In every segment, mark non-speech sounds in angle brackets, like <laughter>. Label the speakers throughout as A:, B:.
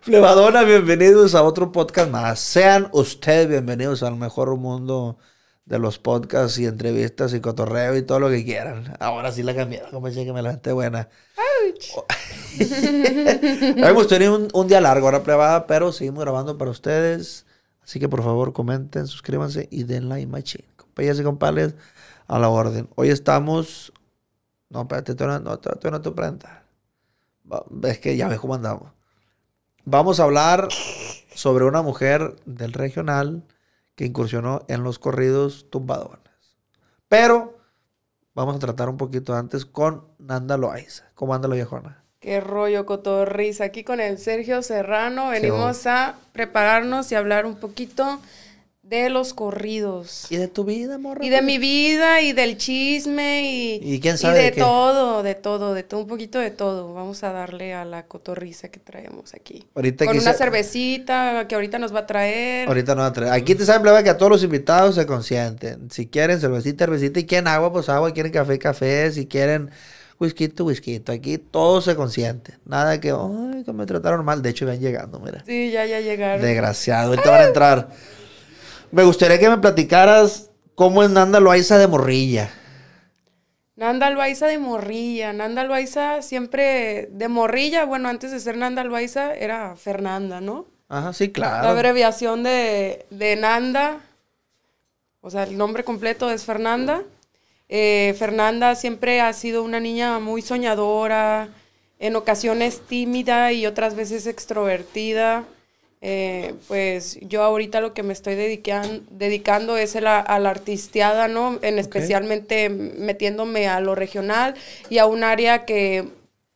A: Flevadona, <laughs> bienvenidos a otro podcast más. Sean ustedes bienvenidos al mejor mundo de los podcasts y entrevistas y cotorreo y todo lo que quieran. Ahora sí la cambiaron, como decía que me la gente buena.
B: Oh. <laughs> Hemos tenido
A: un, día largo ahora plebada, pero seguimos grabando para ustedes. Así que por favor comenten, suscríbanse y den like, machine. Compañías y compadres, a la orden. Hoy estamos... No, espérate, tú no, te que ya ves cómo andamos. Vamos a hablar sobre una mujer del regional que incursionó en los corridos tumbadones. Pero vamos a tratar un poquito antes con Nanda Loaiza. ¿Cómo anda la viejona?
B: Qué rollo, cotorriza. Aquí con el Sergio Serrano venimos a prepararnos y hablar un poquito de los corridos. Y de tu vida, morra? Y de pues mi vida, y del chisme, y, ¿Y, quién sabe de, todo, de todo, de todo, un poquito de todo. Vamos a darle a la cotorriza que traemos aquí. Ahorita Con una cervecita que ahorita nos va a traer. Ahorita
A: nos va a traer. Aquí te saben, que a todos los invitados se consienten. Si quieren cervecita, cervecita, y quieren agua, pues agua, quieren café, café, si quieren whisky, whisky. Aquí todo se consiente. Nada que, ay, que me trataron mal. De hecho, ven llegando, mira.
B: Sí, ya, ya llegaron.
A: Desgraciado, ahorita van a ah. entrar. Me gustaría que me platicaras cómo es Nanda Loaiza de morrilla.
B: Nanda Loaiza de morrilla. Nanda Loaiza siempre de morrilla. Bueno, antes de ser Nanda Loaiza era Fernanda, ¿no?
A: Ajá, sí, claro. La
B: abreviación de, Nanda. O sea, el nombre completo es Fernanda. Eh, Fernanda siempre ha sido una niña muy soñadora, en ocasiones tímida y otras veces extrovertida. Eh, pues yo ahorita lo que me estoy dedicando es a, la artisteada, ¿no? En especialmente metiéndome a lo regional y a un área que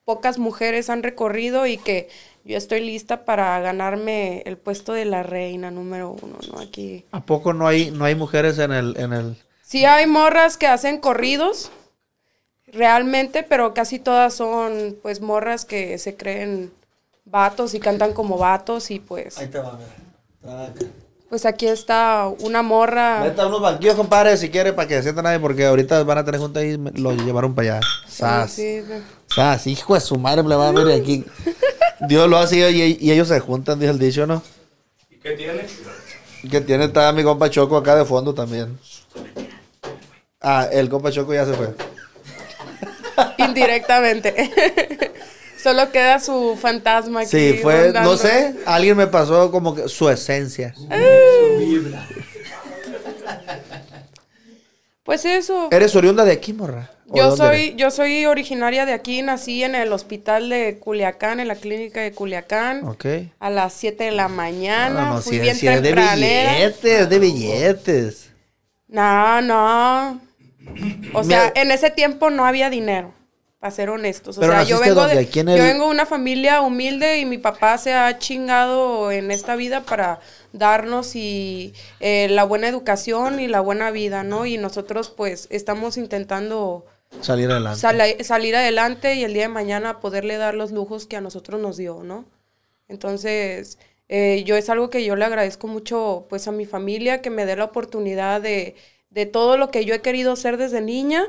B: pocas mujeres han recorrido y que yo estoy lista para ganarme el puesto de la reina número uno, ¿no? Aquí.
A: ¿A poco no hay, no hay mujeres en el, en el...
B: Sí hay morras que hacen corridos, realmente, pero casi todas son pues morras que se creen vatos y cantan como vatos y pues... Ahí te
A: va, mira.
B: Pues aquí está una morra. Meta unos banquillos,
A: compadre, si quiere, para que se sienta nadie, porque ahorita van a tener juntas y lo llevaron para allá. Sas.
B: Sí,
A: hijo de su madre, me va a ver aquí. Dios lo ha sido, y, ellos se juntan, dice el dicho, ¿no? ¿Y qué tiene? ¿Qué tiene? Está mi compa Choco acá de fondo también. Ah, el compa Choco ya se fue.
B: Indirectamente. <laughs> Solo queda su fantasma aquí. Sí, fue, no sé,
A: alguien me pasó como que su esencia.
B: Pues eso. ¿Eres oriunda
A: de aquí, morra? Yo soy,
B: yo soy originaria de aquí, nací en el hospital de Culiacán, en la clínica de Culiacán. Ok. A las 7 de la mañana. Ah, fui bien de billetes,
A: de billetes.
B: No, no. O sea, en ese tiempo no había dinero para ser honestos. O sea, yo vengo, de, yo vengo de una familia humilde y mi papá se ha chingado en esta vida para darnos y eh, la buena educación y la buena vida, ¿no? Y nosotros pues estamos intentando salir adelante. salir adelante y el día de mañana poderle dar los lujos que a nosotros nos dio, ¿no? Entonces, eh, yo es algo que yo le agradezco mucho pues a mi familia que me dé la oportunidad de, todo lo que yo he querido hacer desde niña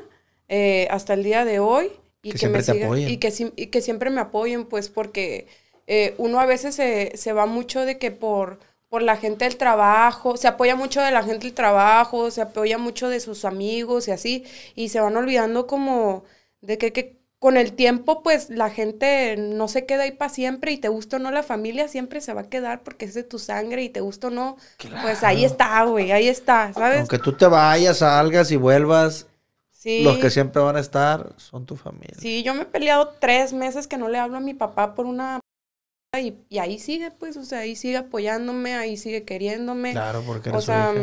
B: eh, hasta el día de hoy y que, me sigan, y que, que, siempre me apoyen, pues porque eh, uno a veces se, se, va mucho de que por, por la gente del trabajo, se apoya mucho de la gente del trabajo, se apoya mucho de sus amigos y así, y se van olvidando como de que, con el tiempo, pues la gente no se queda ahí para siempre y te gusta o no, la familia siempre se va a quedar porque es de tu sangre y te gusta o no, pues ahí está, güey, ahí está, ¿sabes? Aunque
A: tú te vayas, salgas y vuelvas, los que siempre van a estar son tu familia.
B: Sí, yo me he peleado tres meses que no le hablo a mi papá por una... Y, y ahí sigue, pues, o sea, ahí sigue apoyándome, ahí sigue queriéndome. Claro, porque eres o sea,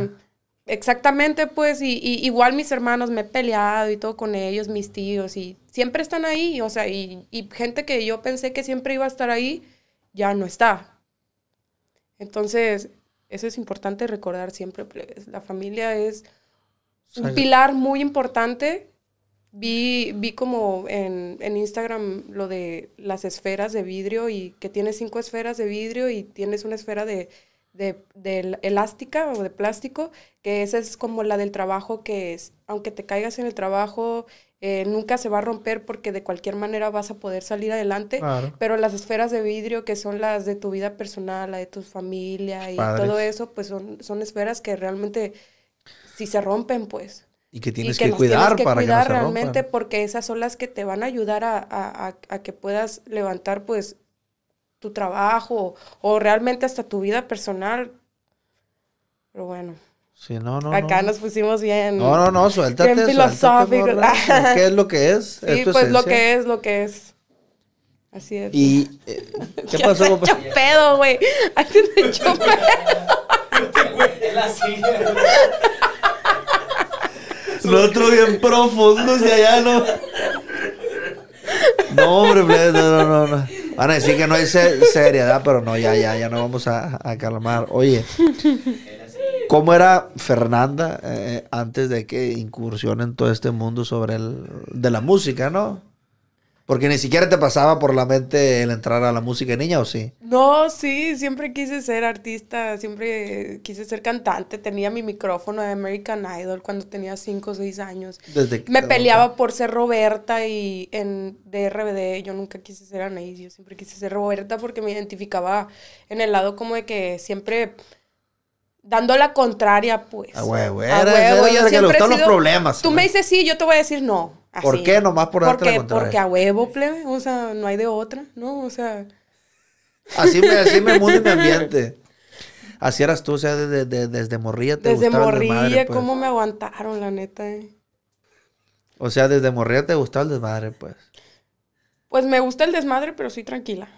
B: Exactamente, pues, y, igual mis hermanos me he peleado y todo con ellos, mis tíos, y siempre están ahí, o sea, y, gente que yo pensé que siempre iba a estar ahí, ya no está. Entonces, eso es importante recordar siempre, La familia es un pilar muy importante. Vi, vi como en, Instagram lo de las esferas de vidrio y que tienes cinco esferas de vidrio y tienes una esfera de, elástica o de plástico, que esa es como la del trabajo que es, aunque te caigas en el trabajo, eh, nunca se va a romper porque de cualquier manera vas a poder salir adelante, pero las esferas de vidrio que son las de tu vida personal, la de tu familia y todo eso, pues son, son esferas que realmente si se rompen, pues.
A: Y que tienes que, cuidar tienes que para cuidar que no realmente
B: porque esas son las que te van a ayudar a, a, a, que puedas levantar, pues, tu trabajo o realmente hasta tu vida personal. Pero bueno.
A: Sí, no, no. Acá nos
B: pusimos bien. No, no, no, suéltate. Bien ¿verdad? <laughs> ¿Qué es lo que es? Sí, pues lo que es, lo que es. Así es.
A: ¿Y eh, <laughs> qué pasó?
B: pedo, güey. te Antes hecho <laughs> pedo. Este
A: otro bien profundo, si allá no. No, hombre, pues, no, no, no. Van a decir que no hay seriedad, pero no, ya, ya, ya no vamos a, calmar. Oye, ¿cómo era Fernanda eh, antes de que incursionen todo este mundo sobre el, de la música, no? Porque ni siquiera te pasaba por la mente el entrar a la música niña, ¿o sí?
B: No, sí, siempre quise ser artista, siempre quise ser cantante. Tenía mi micrófono de American Idol cuando tenía 5 o 6 años. Desde Me peleaba por ser Roberta y en DRBD yo nunca quise ser Anaís, yo siempre quise ser Roberta porque me identificaba en el lado como de que siempre dando la contraria, pues. A huevo, yo siempre los problemas. Tú me dices sí, yo te voy a decir no. ¿Por qué?
A: Nomás por darte la contraria. Porque a
B: huevo, plebe. O sea, no hay de otra, ¿no? O sea. Así me, así me mi <laughs> ambiente.
A: Así eras tú, o sea, desde, desde, desde morrilla te Desde morrilla, desmadre, pues. cómo
B: me aguantaron, la neta. Eh?
A: O sea, desde morría te gustaba el desmadre, pues.
B: Pues me gusta el desmadre, pero soy tranquila.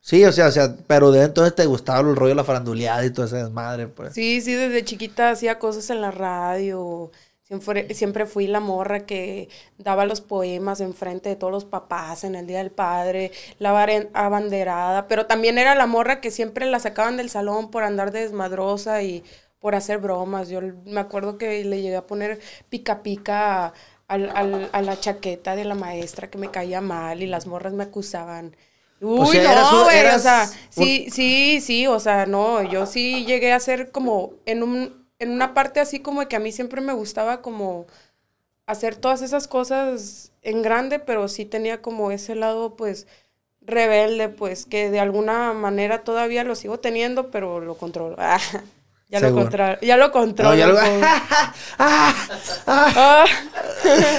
A: Sí, o sea, o sea, pero de entonces te gustaba el rollo de la faranduleada y todo ese desmadre, pues.
B: Sí, sí, desde chiquita hacía cosas en la radio, Siempre, siempre fui la morra que daba los poemas en enfrente de todos los papás en el Día del Padre, la abanderada, pero también era la morra que siempre la sacaban del salón por andar desmadrosa y por hacer bromas. Yo me acuerdo que le llegué a poner pica pica a, la chaqueta de la maestra que me caía mal y las morras me acusaban. Pues Uy, no, o sea, sí, sí, sí, o sea, no, yo sí llegué a ser como en un en una parte así como de que a mí siempre me gustaba como hacer todas esas cosas en grande, pero sí tenía como ese lado pues rebelde, pues que de alguna manera todavía lo sigo teniendo, pero lo controlo. <laughs> Ah, ya, lo controlo ya lo controlo. No, ya <laughs> ah, ah,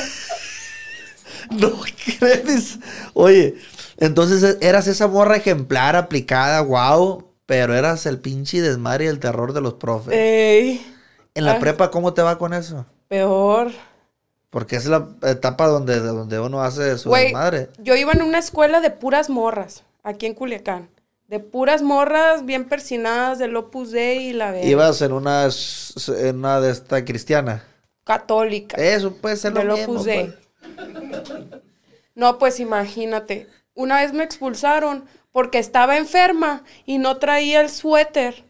B: <laughs> no crees.
A: Oye, entonces eras esa morra ejemplar, aplicada, wow pero eras el pinche desmadre y el terror de los profes.
B: Ey. En la prepa,
A: ¿cómo te va con eso?
B: Peor.
A: Porque es la etapa donde, donde uno hace su madre.
B: Yo iba en una escuela de puras morras, aquí en Culiacán. De puras morras bien persinadas De Opus Dei y la verdad. ¿Ibas
A: en una, de esta cristiana?
B: Católica. Eso puede ser lo que Dei. Pues. No, pues imagínate. Una vez me expulsaron porque estaba enferma y no traía el suéter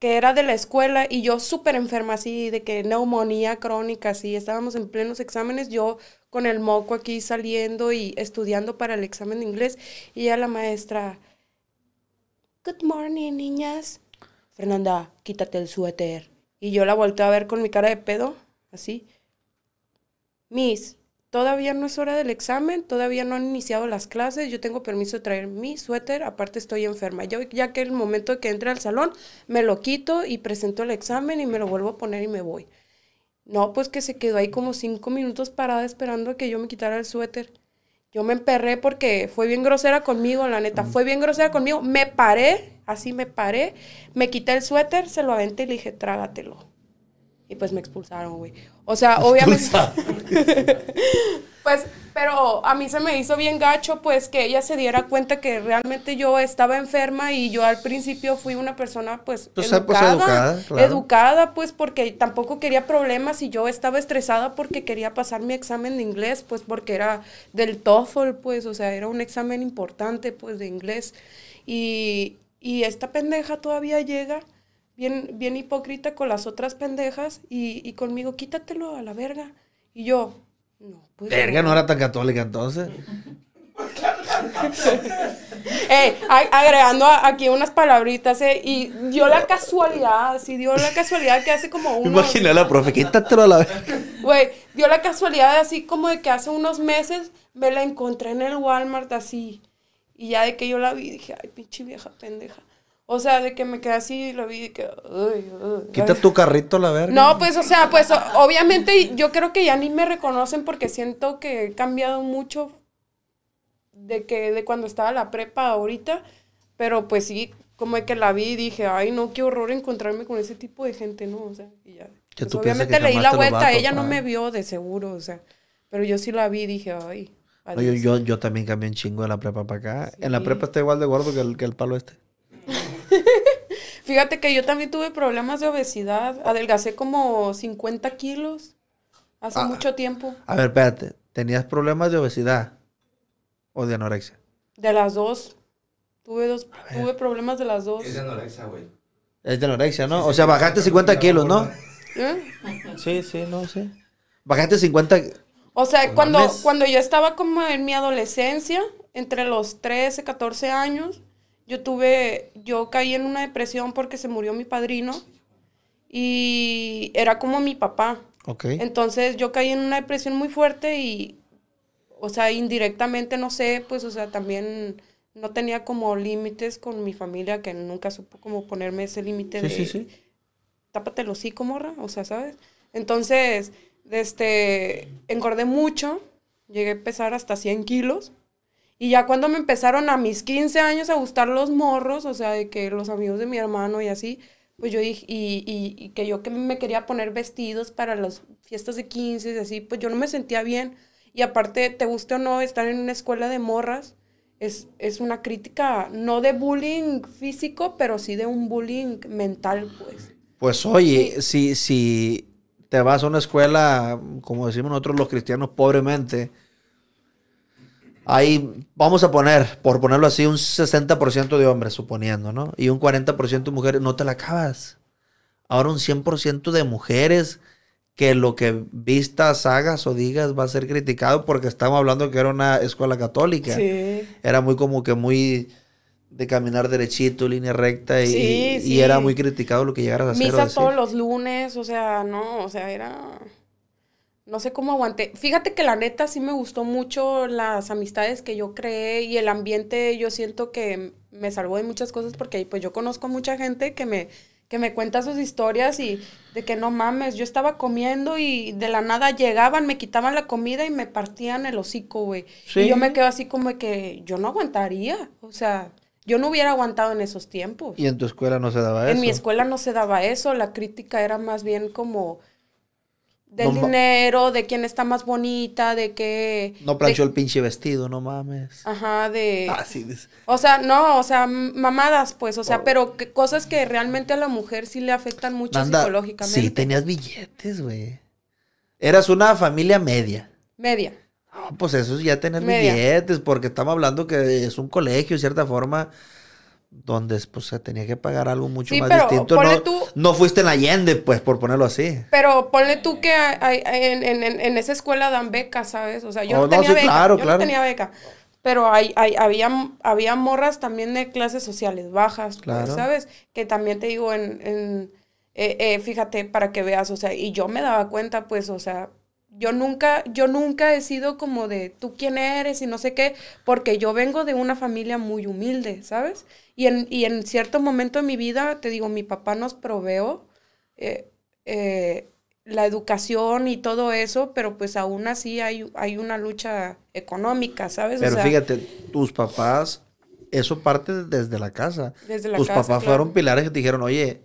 B: que era de la escuela y yo súper enferma así, de que neumonía crónica, así, estábamos en plenos exámenes, yo con el moco aquí saliendo y estudiando para el examen de inglés y a la maestra, good morning niñas, Fernanda, quítate el suéter. Y yo la volteé a ver con mi cara de pedo, así, Miss, todavía no es hora del examen, todavía no han iniciado las clases, yo tengo permiso de traer mi suéter, aparte estoy enferma. Yo ya que el momento que entre al salón, me lo quito y presento el examen y me lo vuelvo a poner y me voy. No, pues que se quedó ahí como cinco minutos parada esperando a que yo me quitara el suéter. Yo me emperré porque fue bien grosera conmigo, la neta, mm. fue bien grosera conmigo. Me paré, así me paré, me quité el suéter, se lo aventé y le dije, trágatelo y pues me expulsaron, güey. O sea, obviamente... <laughs> pues, pero a mí se me hizo bien gacho, pues que ella se diera cuenta que realmente yo estaba enferma y yo al principio fui una persona, pues, pues, pues educada. educada, educada, pues, porque tampoco quería problemas y yo estaba estresada porque quería pasar mi examen de inglés, pues, porque era del TOEFL, pues, o sea, era un examen importante, pues, de inglés. Y, y esta pendeja todavía llega bien, bien hipócrita con las otras pendejas y, y conmigo, quítatelo a la verga. Y yo, no, pues. Verga, no era
A: tan católica entonces.
B: <laughs> agregando aquí unas palabritas, eh, y dio la casualidad, sí, dio la casualidad que hace como unos... Imagina
A: la profe, quítatelo a la verga,
B: Güey, dio la casualidad así como de que hace unos meses me la encontré en el Walmart así, y ya de que yo la vi, dije, ay, pinche vieja pendeja. O sea, de que me quedé así y lo vi que. Quita tu
A: carrito la verdad No,
B: pues, o sea, pues obviamente yo creo que ya ni me reconocen porque siento que he cambiado mucho de que de cuando estaba la prepa ahorita. Pero pues sí, como es que la vi y dije, ay, no, qué horror encontrarme con ese tipo de gente, ¿no? O sea, y ya. Pues, obviamente le la vuelta, ella no me vio de seguro, o sea. Pero yo sí la vi y dije, ay. yo,
A: yo, también cambié un chingo de la prepa para acá. En la prepa está igual de gordo que el, que el palo este.
B: <laughs> Fíjate que yo también tuve problemas de obesidad. Adelgacé como 50 kilos hace ah, mucho tiempo.
A: A ver, espérate. ¿Tenías problemas de obesidad o de anorexia?
B: De las dos. Tuve, dos, tuve problemas de las dos. Es de anorexia, güey.
A: Es de anorexia, ¿no? o sea, bajaste 50 kilos, ¿no?
B: ¿Eh? Sí,
A: sí, no, sí. Bajaste 50.
B: O sea, pues, cuando, cuando yo estaba como en mi adolescencia, entre los 13, 14 años, yo tuve, yo caí en una depresión porque se murió mi padrino y era como mi papá. Okay. Entonces yo caí en una depresión muy fuerte y, o sea, indirectamente, no sé, pues, o sea, también no tenía como límites con mi familia, que nunca supo como ponerme ese límite de, sí, sí. tápate o sea, ¿sabes? Entonces, este, engordé mucho, llegué a pesar hasta 100 kilos. Y ya cuando me empezaron a mis 15 años a gustar los morros, o sea, de que los amigos de mi hermano y así, pues yo dije, y, que yo que me quería poner vestidos para las fiestas de 15 y así, pues yo no me sentía bien. Y aparte, te guste o no, estar en una escuela de morras es, es una crítica, no de bullying físico, pero sí de un bullying mental, pues. Pues oye,
A: si, si te vas a una escuela, como decimos nosotros los cristianos, pobremente, Ahí, vamos a poner, por ponerlo así, un 60% de hombres, suponiendo, ¿no? Y un 40% de mujeres, no te la acabas. Ahora un 100% de mujeres que lo que vistas, hagas o digas va a ser criticado porque estamos hablando que era una escuela católica. Sí. Era muy como que muy de caminar derechito, línea recta y, y era muy criticado lo que llegaras a hacer. Misa todos
B: los lunes, o sea, no, o sea, era no sé cómo aguanté. Fíjate que la neta sí me gustó mucho las amistades que yo creé y el ambiente, yo siento que me salvó de muchas cosas porque ahí pues yo conozco mucha gente que me, que me cuenta sus historias y de que no mames, yo estaba comiendo y de la nada llegaban, me quitaban la comida y me partían el hocico, güey. Y yo me quedo así como que yo no aguantaría, o sea, yo no hubiera aguantado en esos tiempos. ¿Y
A: en tu escuela no se daba eso? En mi escuela
B: no se daba eso, la crítica era más bien como del dinero, de quién está más bonita, de qué... No planchó
A: el pinche vestido, no mames.
B: Ajá, de... Ah, sí, O sea, no, o sea, mamadas, pues, o sea, oh. pero cosas que realmente a la mujer sí le afectan mucho psicológicamente. Sí,
A: tenías billetes, güey. Eras una familia media. Media. pues eso es ya tener billetes, porque estamos hablando que es un colegio, de cierta forma donde pues, se tenía que pagar algo mucho más distinto. No, fuiste en Allende, pues, por ponerlo así.
B: Pero ponle tú que en, esa escuela dan becas, ¿sabes? O sea, yo, oh, no, tenía, beca, yo no tenía beca. Pero hay, había, morras también de clases sociales bajas, pues, ¿sabes? Que también te digo en... Eh, eh, fíjate, para que veas, o sea, y yo me daba cuenta, pues, o sea, yo nunca, yo nunca he sido como de tú quién eres y no sé qué, porque yo vengo de una familia muy humilde, ¿sabes? Y en, cierto momento de mi vida, te digo, mi papá nos proveó eh, eh, la educación y todo eso, pero pues aún así hay, hay una lucha económica, ¿sabes? Pero fíjate,
A: tus papás, eso parte desde la casa. tus papás fueron pilares que te dijeron, oye,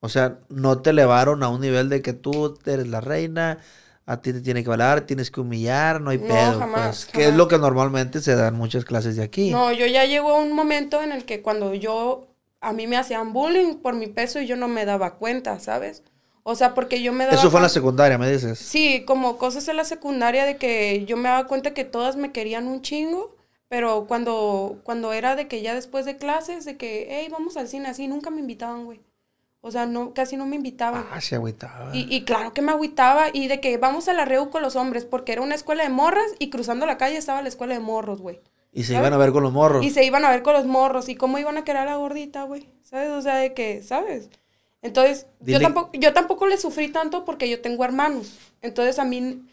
A: o sea, no te elevaron a un nivel de que tú eres la reina, a ti te tiene que hablar, tienes que humillar, no hay pedo. No, jamás. Pues, que es lo que normalmente se dan muchas clases de aquí. No,
B: yo ya llegó un momento en el que cuando yo, a mí me hacían bullying por mi peso y yo no me daba cuenta, ¿sabes? O sea, porque yo me daba... Eso fue en la
A: secundaria, me
B: dices. Sí, como cosas en la secundaria de que yo me daba cuenta que todas me querían un chingo, pero cuando, cuando era de que ya después de clases, de que, hey, vamos al cine así, nunca me invitaban, güey. O sea, no, casi no me invitaban. Ah,
A: se agüitaba.
B: Y, claro que me agüitaba. Y de que vamos a la REU con los hombres, porque era una escuela de morras y cruzando la calle estaba la escuela de morros, güey.
A: Y se iban a ver con los morros. Y se
B: iban a ver con los morros. ¿Y cómo iban a quedar a la gordita, güey? ¿Sabes? O sea, de que, ¿sabes? Entonces, yo tampoco, yo tampoco le sufrí tanto porque yo tengo hermanos. Entonces, a mí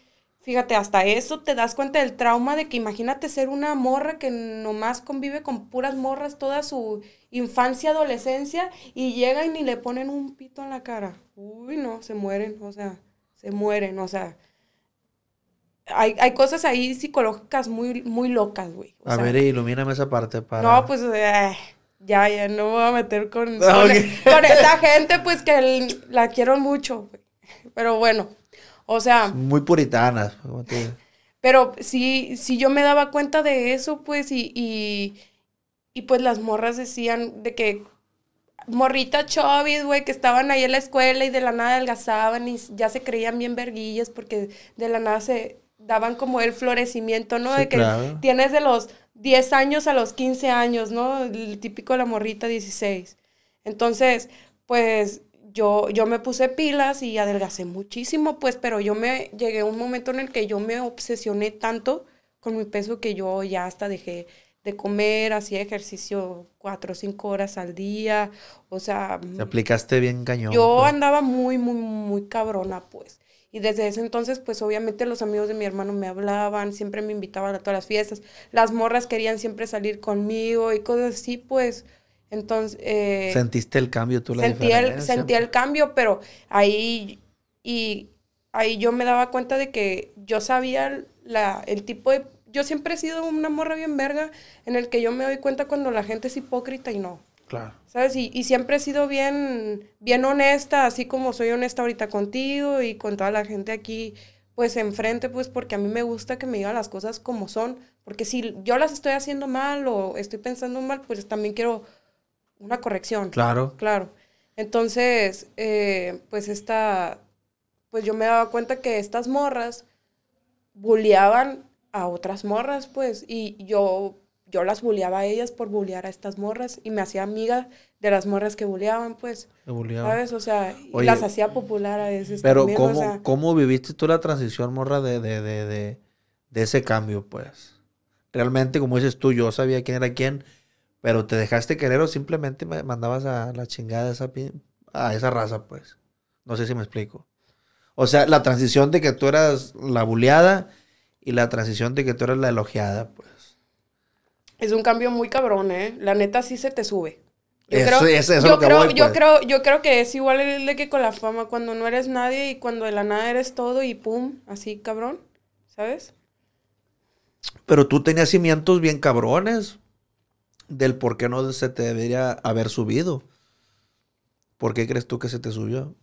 B: Fíjate, hasta eso te das cuenta del trauma de que imagínate ser una morra que nomás convive con puras morras toda su infancia, adolescencia, y llegan y ni le ponen un pito en la cara. Uy, no, se mueren, o sea, se mueren, o sea. Hay, cosas ahí psicológicas muy, muy locas, güey. a ver,
A: ilumíname esa parte para... No,
B: pues... Eh, ya, ya, no me voy a meter con, <laughs> con, esa gente, pues que la quiero mucho, güey. Pero bueno, o sea...
A: Muy puritanas.
B: Pero sí, sí yo me daba cuenta de eso, pues, y, y, pues las morras decían de que Morrita chovis, güey, que estaban ahí en la escuela y de la nada adelgazaban y ya se creían bien verguillas porque de la nada se daban como el florecimiento, ¿no? de que tienes de los 10 años a los 15 años, ¿no? El típico de la morrita 16. Entonces, pues yo, yo me puse pilas y adelgacé muchísimo, pues, pero yo me llegué a un momento en el que yo me obsesioné tanto con mi peso que yo ya hasta dejé de comer, hacía ejercicio cuatro o cinco horas al día, o sea... Te mm,
A: aplicaste bien cañón. Yo
B: andaba muy, muy, muy cabrona, pues. Y desde ese entonces, pues obviamente los amigos de mi hermano me hablaban, siempre me invitaban a todas las fiestas, las morras querían siempre salir conmigo y cosas así, pues... Entonces... Eh, ¿Sentiste
A: el cambio tú? La sentí, el, sentí el
B: cambio, pero ahí, y, ahí yo me daba cuenta de que yo sabía la, el tipo de... Yo siempre he sido una morra bien verga en el que yo me doy cuenta cuando la gente es hipócrita y no. Claro. ¿Sabes? Y, y, siempre he sido bien, bien honesta, así como soy honesta ahorita contigo y con toda la gente aquí, pues enfrente, pues porque a mí me gusta que me digan las cosas como son, porque si yo las estoy haciendo mal o estoy pensando mal, pues también quiero una corrección. Claro. Claro. Entonces, eh, pues esta, pues yo me daba cuenta que estas morras bulleaban a otras morras, pues, y yo, yo las bulleaba a ellas por bullear a estas morras y me hacía amiga de las morras que bulleaban, pues. Bulleaban. ¿Sabes? O sea, las hacía popular a veces. Pero, ¿cómo,
A: ¿cómo viviste tú la transición, morra, de, de, de, de, de ese cambio, pues? Realmente, como dices tú, yo sabía quién era quién pero te dejaste querer o simplemente me mandabas a la chingada a esa, raza, pues. No sé si me explico. O sea, la transición de que tú eras la buleada y la transición de que tú eras la elogiada, pues.
B: Es un cambio muy cabrón, ¿eh? La neta sí se te sube. Yo creo, yo, creo, yo, creo, que es igual el que con la fama, cuando no eres nadie y cuando de la nada eres todo y pum, así cabrón, ¿sabes?
A: Pero tú tenías cimientos bien cabrones del por qué no se te debería haber subido. ¿Por qué crees tú que se te subió?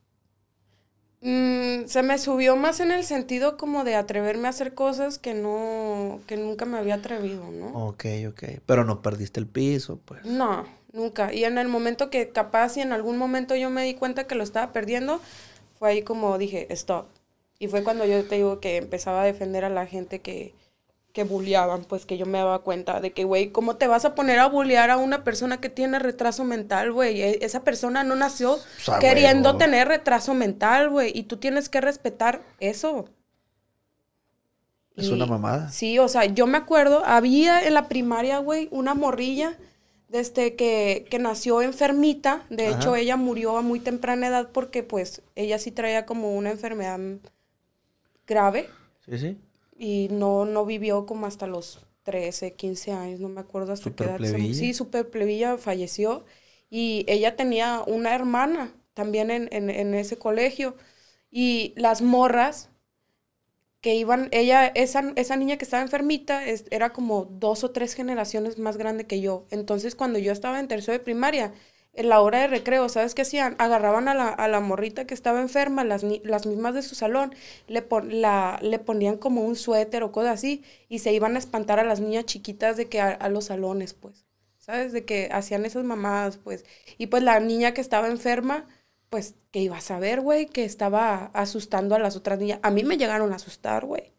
B: Mm, se me subió más en el sentido como de atreverme a hacer cosas que no, que nunca me había atrevido, ¿no?
A: Ok, ok. Pero no perdiste el piso, pues.
B: No, nunca. Y en el momento que capaz y en algún momento yo me di cuenta que lo estaba perdiendo, fue ahí como dije, stop. Y fue cuando yo te digo que empezaba a defender a la gente que, que bulliaban pues que yo me daba cuenta de que, güey, ¿cómo te vas a poner a bullear a una persona que tiene retraso mental, güey? E, esa persona no nació pues, queriendo tener retraso mental, güey, y tú tienes que respetar eso. Es una mamada. Sí, o sea, yo me acuerdo, había en la primaria, güey, una morrilla desde este que, que nació enfermita. De hecho, ella murió a muy temprana edad porque, pues, ella sí traía como una enfermedad grave. Sí, sí y no, no vivió como hasta los 13, 15 años, no me acuerdo hasta qué edad. Sí, super plebilla, falleció. Y ella tenía una hermana también en, ese colegio. Y las morras que iban, ella, esa, esa niña que estaba enfermita era como dos o tres generaciones más grande que yo. Entonces cuando yo estaba en tercero de primaria, en la hora de recreo, ¿sabes qué hacían? Agarraban a la, a la morrita que estaba enferma, las, las mismas de su salón, le, pon, la, le ponían como un suéter o cosa así, y se iban a espantar a las niñas chiquitas de que a, los salones, pues, ¿sabes? De que hacían esas mamadas, pues. Y pues la niña que estaba enferma, pues, ¿qué iba a saber, güey, que estaba asustando a las otras niñas. A mí me llegaron a asustar, güey.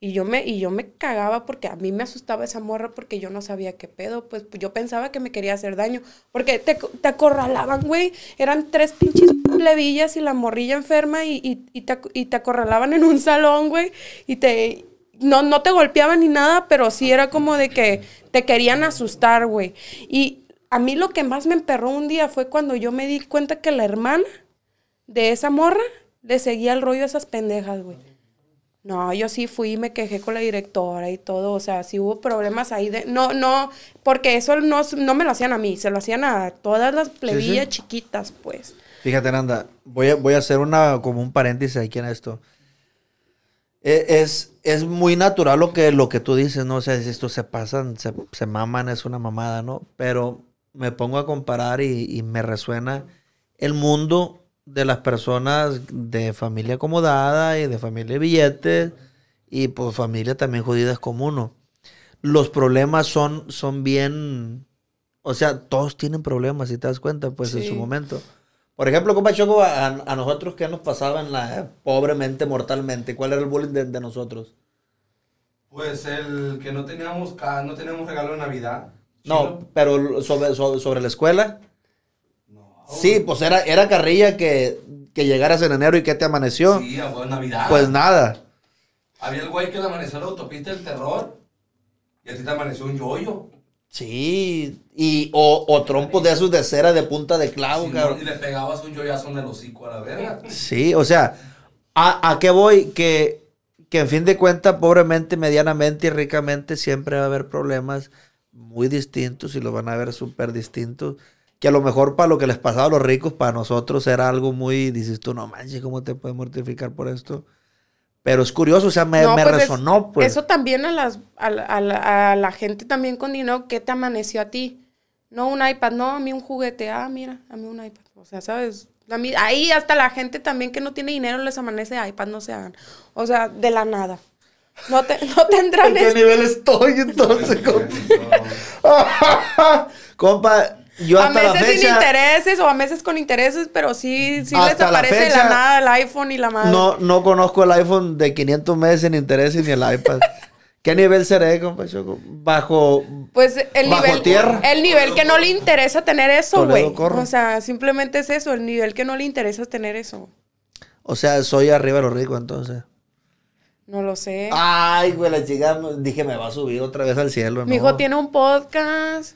B: Y yo, me, y yo me cagaba porque a mí me asustaba esa morra porque yo no sabía qué pedo. Pues, pues yo pensaba que me quería hacer daño. Porque te, acorralaban, güey. Eran tres pinches plebillas y la morrilla enferma y, y, y, te, acorralaban en un salón, güey. Y te, no, no te golpeaban ni nada, pero sí era como de que te querían asustar, güey. Y a mí lo que más me emperró un día fue cuando yo me di cuenta que la hermana de esa morra le seguía el rollo a esas pendejas, güey. No, yo sí fui, me quejé con la directora y todo, o sea, sí hubo problemas ahí de, no, no, porque eso no, no me lo hacían a mí, se lo hacían a todas las plebillas chiquitas, pues.
A: Fíjate, Nanda, voy a, voy a hacer una, como un paréntesis aquí en esto. E, es, es muy natural lo que, lo que tú dices, ¿no? O sea, esto se pasan, se, se maman, es una mamada, ¿no? Pero me pongo a comparar y, y me resuena el mundo de las personas de familia acomodada y de familia de billetes y pues familia también jodidas como uno. Los problemas son, son bien, o sea, todos tienen problemas, si te das cuenta, pues en su momento. Por ejemplo, compa Choco, a, nosotros, ¿qué nos pasaba en la eh, pobremente, mortalmente? ¿Cuál era el bullying de, nosotros? Pues el que no teníamos, no teníamos regalo de Navidad. No, pero sobre, sobre la escuela. Sí, pues era, era carrilla que, que llegaras en enero y que te amaneció. Sí, a pues, Navidad. Pues nada. Había el güey que le amaneció la autopista del terror y a ti te amaneció un yoyo. Sí, y o, o trompos de esos de cera de punta de clavo, sí, Y le pegabas un yoyazo en el hocico a la verga. Sí, o sea, ¿a, a qué voy? Que, que en fin de cuentas, pobremente, medianamente y ricamente, siempre va a haber problemas muy distintos y los van a ver súper distintos que a lo mejor para lo que les pasaba a los ricos, para nosotros era algo muy, dices tú, no manches, ¿cómo te puedes mortificar por esto? Pero es curioso, o sea, me, me pues resonó. pues. Eso
B: también a, las, a, la, gente también con dinero, ¿qué te amaneció a ti? No un iPad, no, a mí un juguete, ah, mira, a mí un iPad. O sea, ¿sabes? ahí hasta la gente también que no tiene dinero les amanece iPad, no se hagan. O sea, de la nada. No, te, no tendrán... ¿En qué nivel estoy entonces,
A: <laughs> <laughs> compa, a meses sin intereses
B: o a meses con intereses, pero sí, sí les aparece la, nada el iPhone y la madre. No,
A: no conozco el iPhone de 500 meses sin intereses ni el iPad. <laughs> ¿Qué nivel seré, compa Bajo.
B: Pues el nivel. Tierra? El nivel que no le interesa tener eso, güey. O sea, simplemente es eso, el nivel que no le interesa tener eso.
A: O sea, soy arriba de los ricos entonces.
B: No lo sé. Ay,
A: güey, la chica, dije, me va a subir otra vez al cielo. Mi hijo tiene
B: un podcast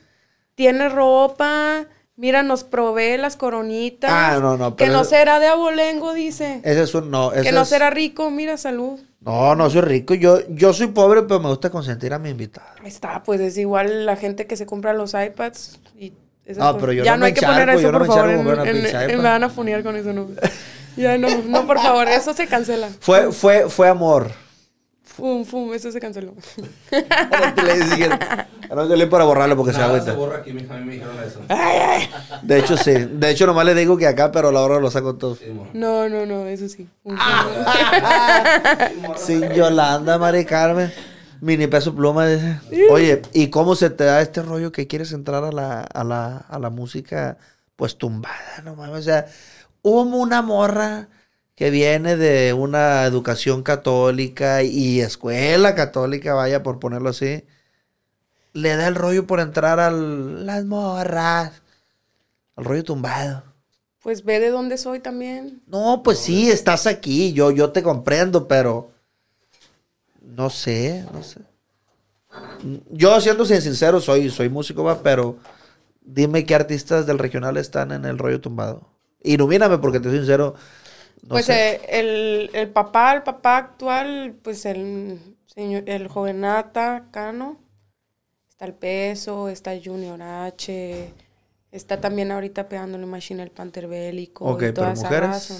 B: tiene ropa, mira, nos provee las coronitas. Ah, que no será de abolengo, dice.
A: Ese es un no. que no será
B: rico, mira, salud.
A: No, no soy rico. Yo, yo soy pobre, pero me gusta consentir a mi invitada.
B: Está, pues es igual la gente que se compra los iPads y... no, pero yo ya no, me hay que poner eso, por favor. me van a funear con eso, no. <laughs> Ya no, no, por favor, eso se cancela.
A: Fue, fue, fue amor.
B: Fum, fum, eso se canceló.
A: Ahora <laughs> le para borrarlo porque se agüita. Se borra aquí, mi hija, me dijeron eso. De hecho, sí. De hecho, nomás le digo que acá, pero a la hora lo saco todo.
B: no, no, no, eso sí. Ah.
A: Sin <laughs> Yolanda, Mari Carmen. Mini peso pluma. Oye, ¿y cómo se te da este rollo que quieres entrar a la, a la, a la música, pues tumbada? No mames, o sea, hubo una morra que viene de una educación católica y escuela católica, vaya por ponerlo así, le da el rollo por entrar al
B: las morras,
A: al rollo tumbado.
B: Pues ve de dónde soy también.
A: No, pues sí, estás aquí, yo, yo te comprendo, pero no sé, no sé. Yo siendo sincero, soy, soy músico, pero dime qué artistas del regional están en el rollo tumbado. Ilumíname porque te soy sincero, pues eh,
B: el, papá, el papá actual, pues el señor, el jovenata Cano, está el peso, está el Junior H, está también ahorita pegándole machine el Panther Bélico y toda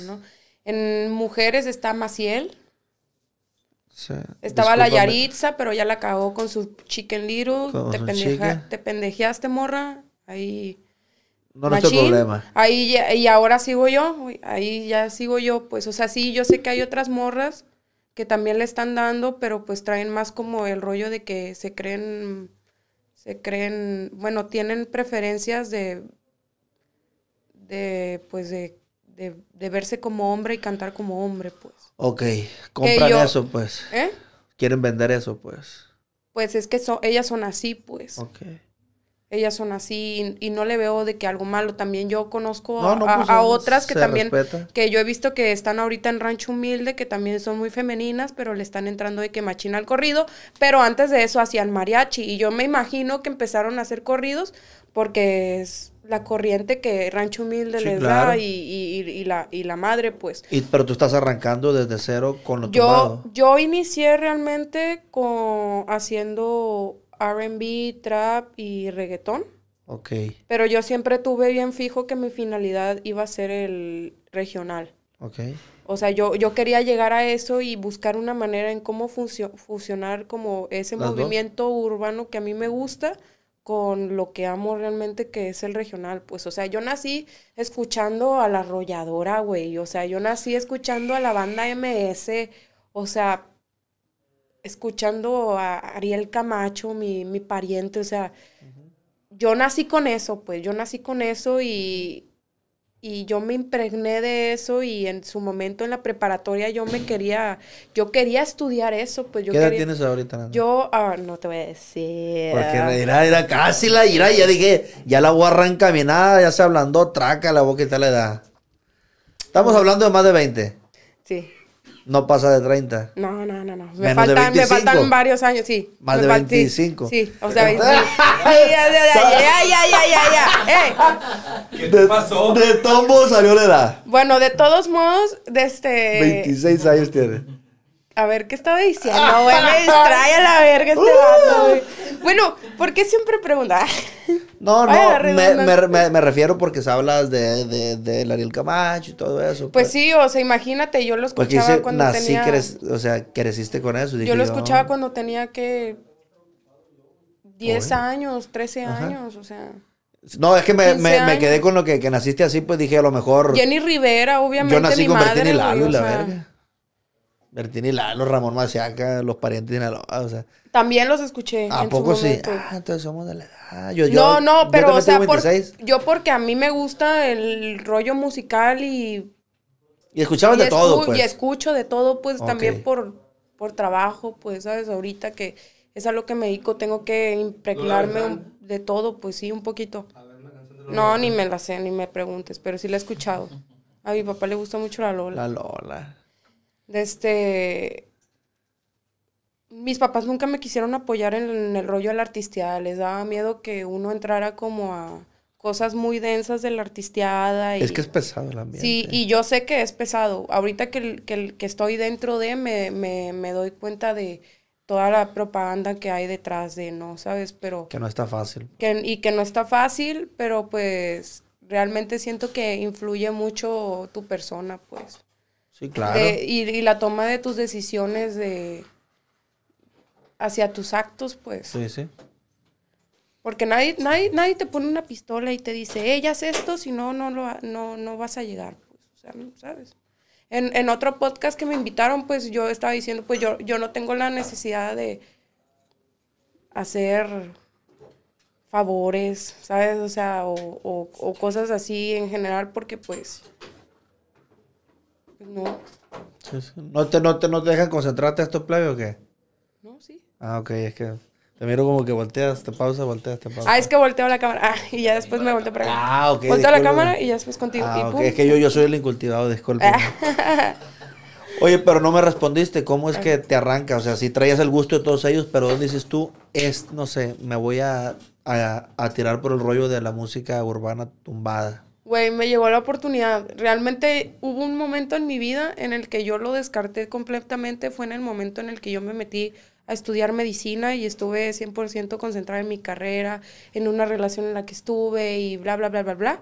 B: ¿no? En mujeres está Maciel. Estaba la Yaritza, pero ya la cagó con su Chicken Little. Te, pendeja, te pendejeaste, morra. Ahí no es el problema. Ahí y ahora sigo yo, ahí ya sigo yo, pues, o sea, sí, yo sé que hay otras morras que también le están dando, pero pues traen más como el rollo de que se creen, se creen, bueno, tienen preferencias de, de, pues, de, verse como hombre y cantar como hombre, pues. Ok, compran eso, pues. ¿Eh?
A: Quieren vender eso, pues.
B: Pues es que ellas son así, pues. Ok ellas son así y, no le veo de que algo malo. También yo conozco pues, a, otras que también, que yo he visto que están ahorita en Rancho Humilde, que también son muy femeninas, pero le están entrando de que machina al corrido, pero antes de eso hacían mariachi y yo me imagino que empezaron a hacer corridos porque es la corriente que Rancho Humilde les da y, la, y la madre, pues.
A: Y, pero tú estás arrancando desde cero con lo yo,
B: Yo inicié realmente con, haciendo RB, trap y reggaetón. Ok. Pero yo siempre tuve bien fijo que mi finalidad iba a ser el regional. Ok. O sea, yo, yo quería llegar a eso y buscar una manera en cómo funcionar como ese movimiento urbano que a mí me gusta con lo que amo realmente que es el regional. Pues, o sea, yo nací escuchando a la arrolladora, güey. O sea, yo nací escuchando a la banda MS. O sea, escuchando a Ariel Camacho, mi, mi pariente, o sea, yo nací con eso, pues yo nací con eso y, y yo me impregné de eso y en su momento en la preparatoria yo me quería, yo quería estudiar eso, pues yo ¿Qué edad tienes ahorita? Yo, ah, no te voy a decir. Porque era, era casi la ira, ya
A: dije, ya la guarra nada, ya se hablando traca, la voz tal edad. Estamos hablando de más de 20. Sí. No pasa de 30.
B: No, no, no, no. Me, faltan, me faltan varios años, sí. Más de 25. Sí, o sea, 25. <laughs> ay, ay, ay, ay, ya!
A: ¿Qué te pasó? De, todos modos, salió la edad.
B: Bueno, de todos modos, de este... 26 años tiene. A ver, ¿qué estaba diciendo? güey? Me distrae a la verga este <laughs> uh. vato, Bueno, ¿por qué siempre preguntas? <laughs>
A: No, no, me, refiero porque hablas de, de, de Camacho y todo eso. Pues,
B: sí, o sea, imagínate, yo lo escuchaba cuando nací,
A: o sea, creciste con eso. yo lo escuchaba oh".
B: cuando tenía que 10 años, 13 años, o sea... No, es que me, quedé
A: con lo que, que, naciste así, pues dije a lo mejor. Jenny
B: Rivera, obviamente. Yo nací con Bertín y Lalo, y la verga.
A: Bertín y Lalo, Ramón Maciaca, los parientes de o sea.
B: También los escuché. ¿A poco sí? Ah, entonces somos
A: de la edad. Ah, yo, no, no, pero yo o sea,
B: yo porque a mí me gusta el rollo musical y...
A: Y de todo, pues. Y
B: escucho de todo, pues también por, por trabajo, pues, ¿sabes? Ahorita que es algo que me dedico, tengo que impregnarme de todo, pues sí, un poquito. A ver, no, ni me la sé, ni me preguntes, pero sí la he escuchado. A mi papá le gusta mucho la Lola. La
A: Lola.
B: De este mis papás nunca me quisieron apoyar en, el rollo de la artisteada. Les daba miedo que uno entrara como a cosas muy densas de la artisteada. es que
A: es pesado el ambiente. Sí, y yo
B: sé que es pesado. Ahorita que, que estoy dentro de, me, me, doy cuenta de toda la propaganda que hay detrás de, ¿no? ¿Sabes? Pero... Que no está fácil. y que no está fácil, pero pues realmente siento que influye mucho tu persona, pues. Sí, claro. y, la toma de tus decisiones de, hacia tus actos, pues. Sí, sí. Porque nadie, nadie, nadie te pone una pistola y te dice, ella haz esto, si no, no, lo, no, vas a llegar, pues, o sea, sabes. En, otro podcast que me invitaron, pues yo estaba diciendo, pues yo, yo no tengo la necesidad de hacer favores, ¿sabes? O sea, o, cosas así en general, porque pues, pues no.
A: ¿No, te, no, dejan concentrarte a estos o qué? Ah, ok, es que te miro como que volteas, te pausa, volteas, te pausa. Ah, es
B: que volteo la cámara. Ah, y ya después me volteo para acá. Ah, ok. Volteo la cámara y ya después contigo. Ah, okay. Es
A: que yo, soy el incultivado, disculpe.
B: Ah.
A: <laughs> Oye, pero no me respondiste. ¿Cómo es ah. que te arranca? O sea, si traías el gusto de todos ellos, pero ¿dónde dices tú? Es, no sé, me voy a, a tirar por el rollo de la música urbana tumbada.
B: Güey, me llegó la oportunidad. Realmente hubo un momento en mi vida en el que yo lo descarté completamente. Fue en el momento en el que yo me metí a estudiar medicina y estuve 100% concentrada en mi carrera, en una relación en la que estuve y bla, bla, bla, bla, bla.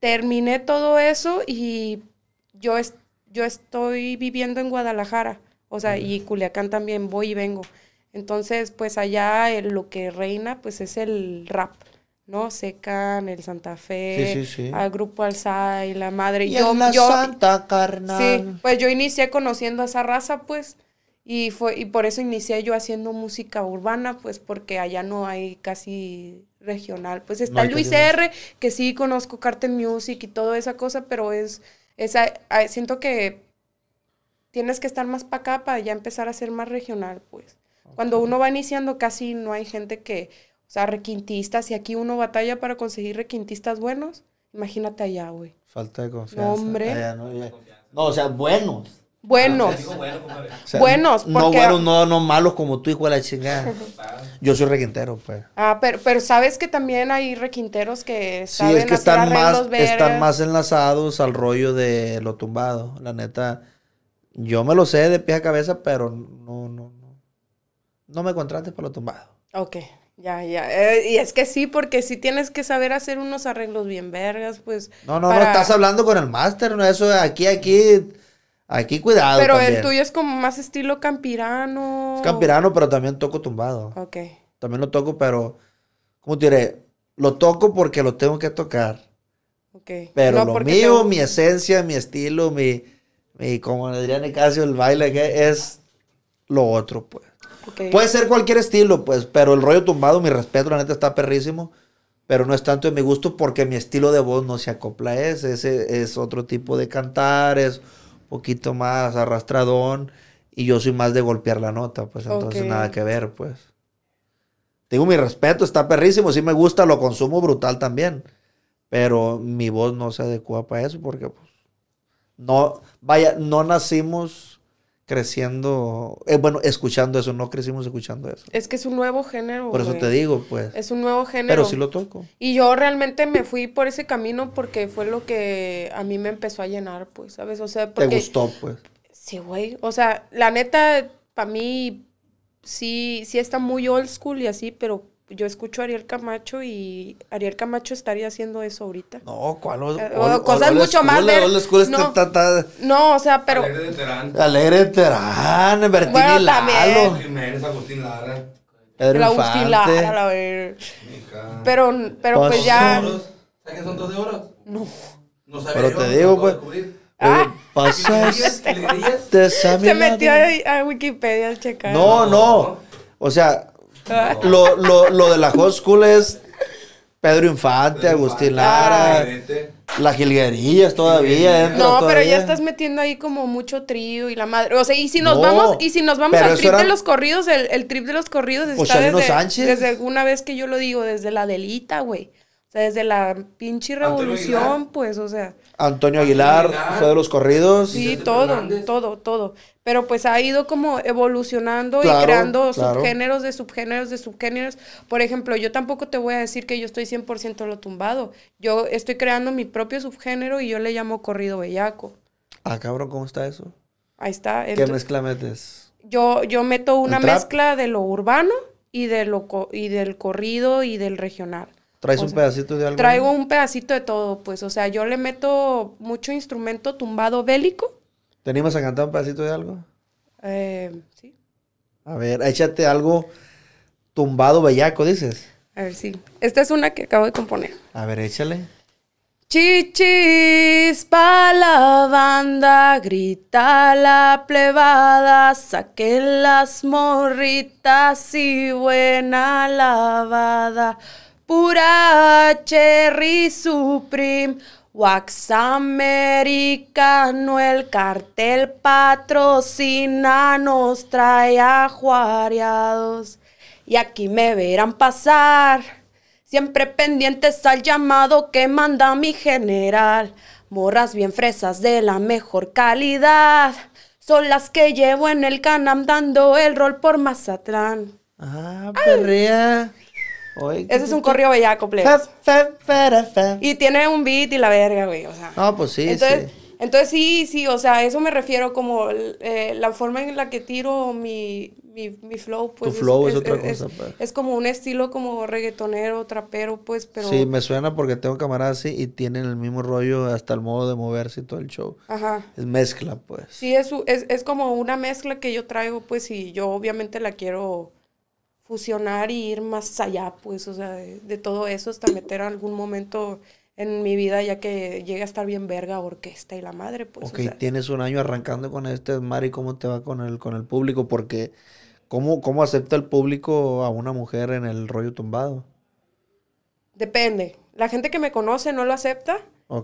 B: Terminé todo eso y yo, yo estoy viviendo en Guadalajara, o sea, y Culiacán también, voy y vengo. Entonces, pues allá lo que reina, pues es el rap. ¿no? Secan, el Santa Fe, El Grupo Alzada y la madre. Y la yo, Santa, carnal. Sí, pues yo inicié conociendo a esa raza, pues. Y, fue, y por eso inicié yo haciendo música urbana, pues porque allá no hay casi regional. Pues está Luis R, que sí conozco Cartel Music y toda esa cosa, pero es, siento que tienes que estar más para acá para ya empezar a ser más regional, pues. Cuando uno va iniciando casi no hay gente que, o sea, requintistas, y aquí uno batalla para conseguir requintistas buenos, imagínate allá, güey.
A: Falta de confianza. hombre. no, no, o sea, buenos. Buenos. buenos. No buenos, no, no malos como tú, hijo de la chingada. <laughs> Yo soy requintero, pues.
B: Ah, pero, pero sabes que también hay requinteros que saben sí, es que están más, están más
A: enlazados al rollo de lo tumbado. La neta, yo me lo sé de pie a cabeza, pero no, no, no. me contrates para lo tumbado.
B: Ok. Ya, ya. Eh, y es que sí, porque sí tienes que saber hacer unos arreglos bien vergas, pues. No, no, no, estás
A: hablando con el máster, no, eso aquí, aquí Aquí cuidado. Pero el tuyo
B: es como más estilo campirano. Es campirano,
A: pero también toco tumbado. Ok. También lo toco, pero, ¿cómo te diré? Lo toco porque lo tengo que tocar.
B: Ok. Pero lo mío, mi
A: esencia, mi estilo, mi, como le diría Nicasio, el baile, que es lo otro, pues. Okay. Puede ser cualquier estilo, pues, pero el rollo tumbado, mi respeto, la neta está perrísimo pero no es tanto de mi gusto porque mi estilo de voz no se acopla a ese, ese es otro tipo de cantar, es poquito más arrastradón y yo soy más de golpear la nota, pues entonces nada que ver, pues. Tengo mi respeto, está perrísimo, sí me gusta, lo consumo brutal también, pero mi voz no se adecua para eso porque pues, no, vaya, no nacimos creciendo, eh, bueno, escuchando eso, no crecimos escuchando eso.
B: Es que es un nuevo género. Por eso te digo, pues. Es un nuevo género. Pero sí lo toco. Y yo realmente me fui por ese camino porque fue lo que a mí me empezó a llenar, pues, ¿sabes? O sea, porque... Te gustó, pues. Sí, güey. O sea, la neta, para mí, sí, sí está muy old school y así, pero yo escucho a Ariel Camacho y Ariel Camacho estaría haciendo eso ahorita. No, ¿cuál? O, eh, o cosas mucho más. no, o sea, pero. Alegre de
A: Terán. Alegre de Terán, Bertini bueno, Lalo. Agustín Lara.
B: Pedro Agustín Lara, a ver. Pero, pero pues, ya. ¿Sabes que son dos de oro? No. No sabía Pero te digo, pues. Ah, pasaste.
A: Se metió
B: a, Wikipedia a checar. No, no.
A: O sea, lo, lo, de la hot es Pedro Infante, Agustín Lara. Ah, Las jilguerillas todavía. no, pero ya estás
B: metiendo ahí como mucho trío y la madre. O sea, y si nos vamos, y si nos vamos al trip de los corridos, el, trip de los corridos está desde, desde alguna vez que yo lo digo, desde la delita, güey. O sea, desde la pinche revolución, pues, o sea.
A: Antonio Aguilar, fue de los corridos. Sí, todo,
B: todo, todo. Pero pues ha ido como evolucionando y creando subgéneros de subgéneros de subgéneros. Por ejemplo, yo tampoco te voy a decir que yo estoy 100% lo tumbado. Yo estoy creando mi propio subgénero y yo le llamo corrido bellaco.
A: Ah, cabrón, ¿cómo está eso?
B: Ahí está. ¿Qué
A: mezcla metes?
B: Yo, yo meto una mezcla de lo urbano y, de lo, y del corrido y del regional.
A: ¿Traes un pedacito de algo? Traigo un
B: pedacito de todo, pues. O sea, yo le meto mucho instrumento tumbado bélico.
A: ¿Tenemos a cantar un pedacito de algo?
B: Eh, sí.
A: A ver, échate algo tumbado bellaco, dices.
B: A ver, sí. Esta es una que acabo de componer.
A: A ver, échale.
B: Chichis pa la banda, grita la plebada, saquen las morritas y buena lavada pura Cherry Supreme. Wax americano, el cartel patrocina, nos trae ajuariados. Y aquí me verán pasar, siempre pendientes al llamado que manda mi general. Morras bien fresas de la mejor calidad, son las que llevo en el canam dando el rol por Mazatlán.
A: Ah, perrea. Ese es un corrido
B: bellaco, completo Y tiene un beat y la verga, güey. O
A: sea. pues sí, entonces,
B: sí. Entonces sí, sí, o sea, eso me refiero como eh, la forma en la que tiro mi, mi, mi flow, pues, Tu flow es, otra cosa, pues. es, como un estilo como reggaetonero, trapero, pues, pero. Sí, me
A: suena porque tengo camaradas así y tienen el mismo rollo hasta el modo de moverse y todo el show. Ajá. Es mezcla, pues. Sí,
B: es, es como una mezcla que yo traigo, pues, y yo obviamente la quiero fusionar y ir más allá, pues, o sea, de, todo eso hasta meter algún momento en mi vida ya que llegue a estar bien verga orquesta y la madre, pues. Ok,
A: tienes un año arrancando con este mar y cómo te va con el, con el público, porque ¿cómo, ¿cómo acepta el público a una mujer en el rollo tumbado?
B: Depende. La gente que me conoce no lo acepta.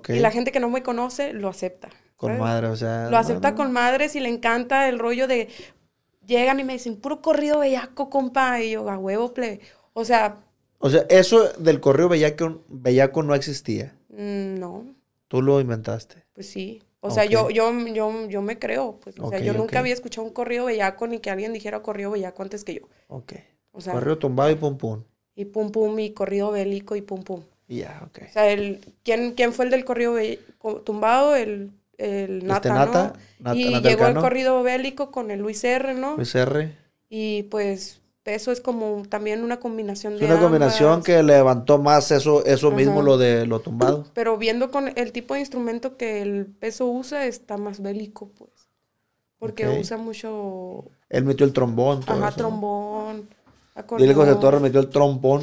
B: Y la gente que no me conoce lo acepta.
A: Con madre, o sea. Lo acepta
B: con madre si le encanta el rollo de, llegan y me dicen, puro corrido bellaco, compa. Y yo, a huevo, plebe. O sea.
A: O sea, eso del corrido bellaco, bellaco no existía.
B: Mm, no.
A: Tú lo inventaste.
B: Pues sí. O sea, yo, yo, yo, yo me creo. Pues, o sea, yo nunca había escuchado un corrido bellaco ni que alguien dijera corrido bellaco antes que yo. Ok. sea, corrido
A: tumbado y pum pum.
B: Y pum pum y corrido bélico y pum pum. Ya, ok. O sea, el, ¿quién, ¿quién fue el del corrido tumbado? El el este Nata, y llegó al el corrido bélico con el Luis R, ¿no? Luis R. Y pues peso es como también una combinación de una combinación
A: que levantó más eso eso mismo lo de lo tumbado
B: pero viendo con el tipo de instrumento que el peso usa está más bélico pues porque usa mucho
A: él metió el trombón Ajá,
B: trombón y el José Torres
A: metió el trombón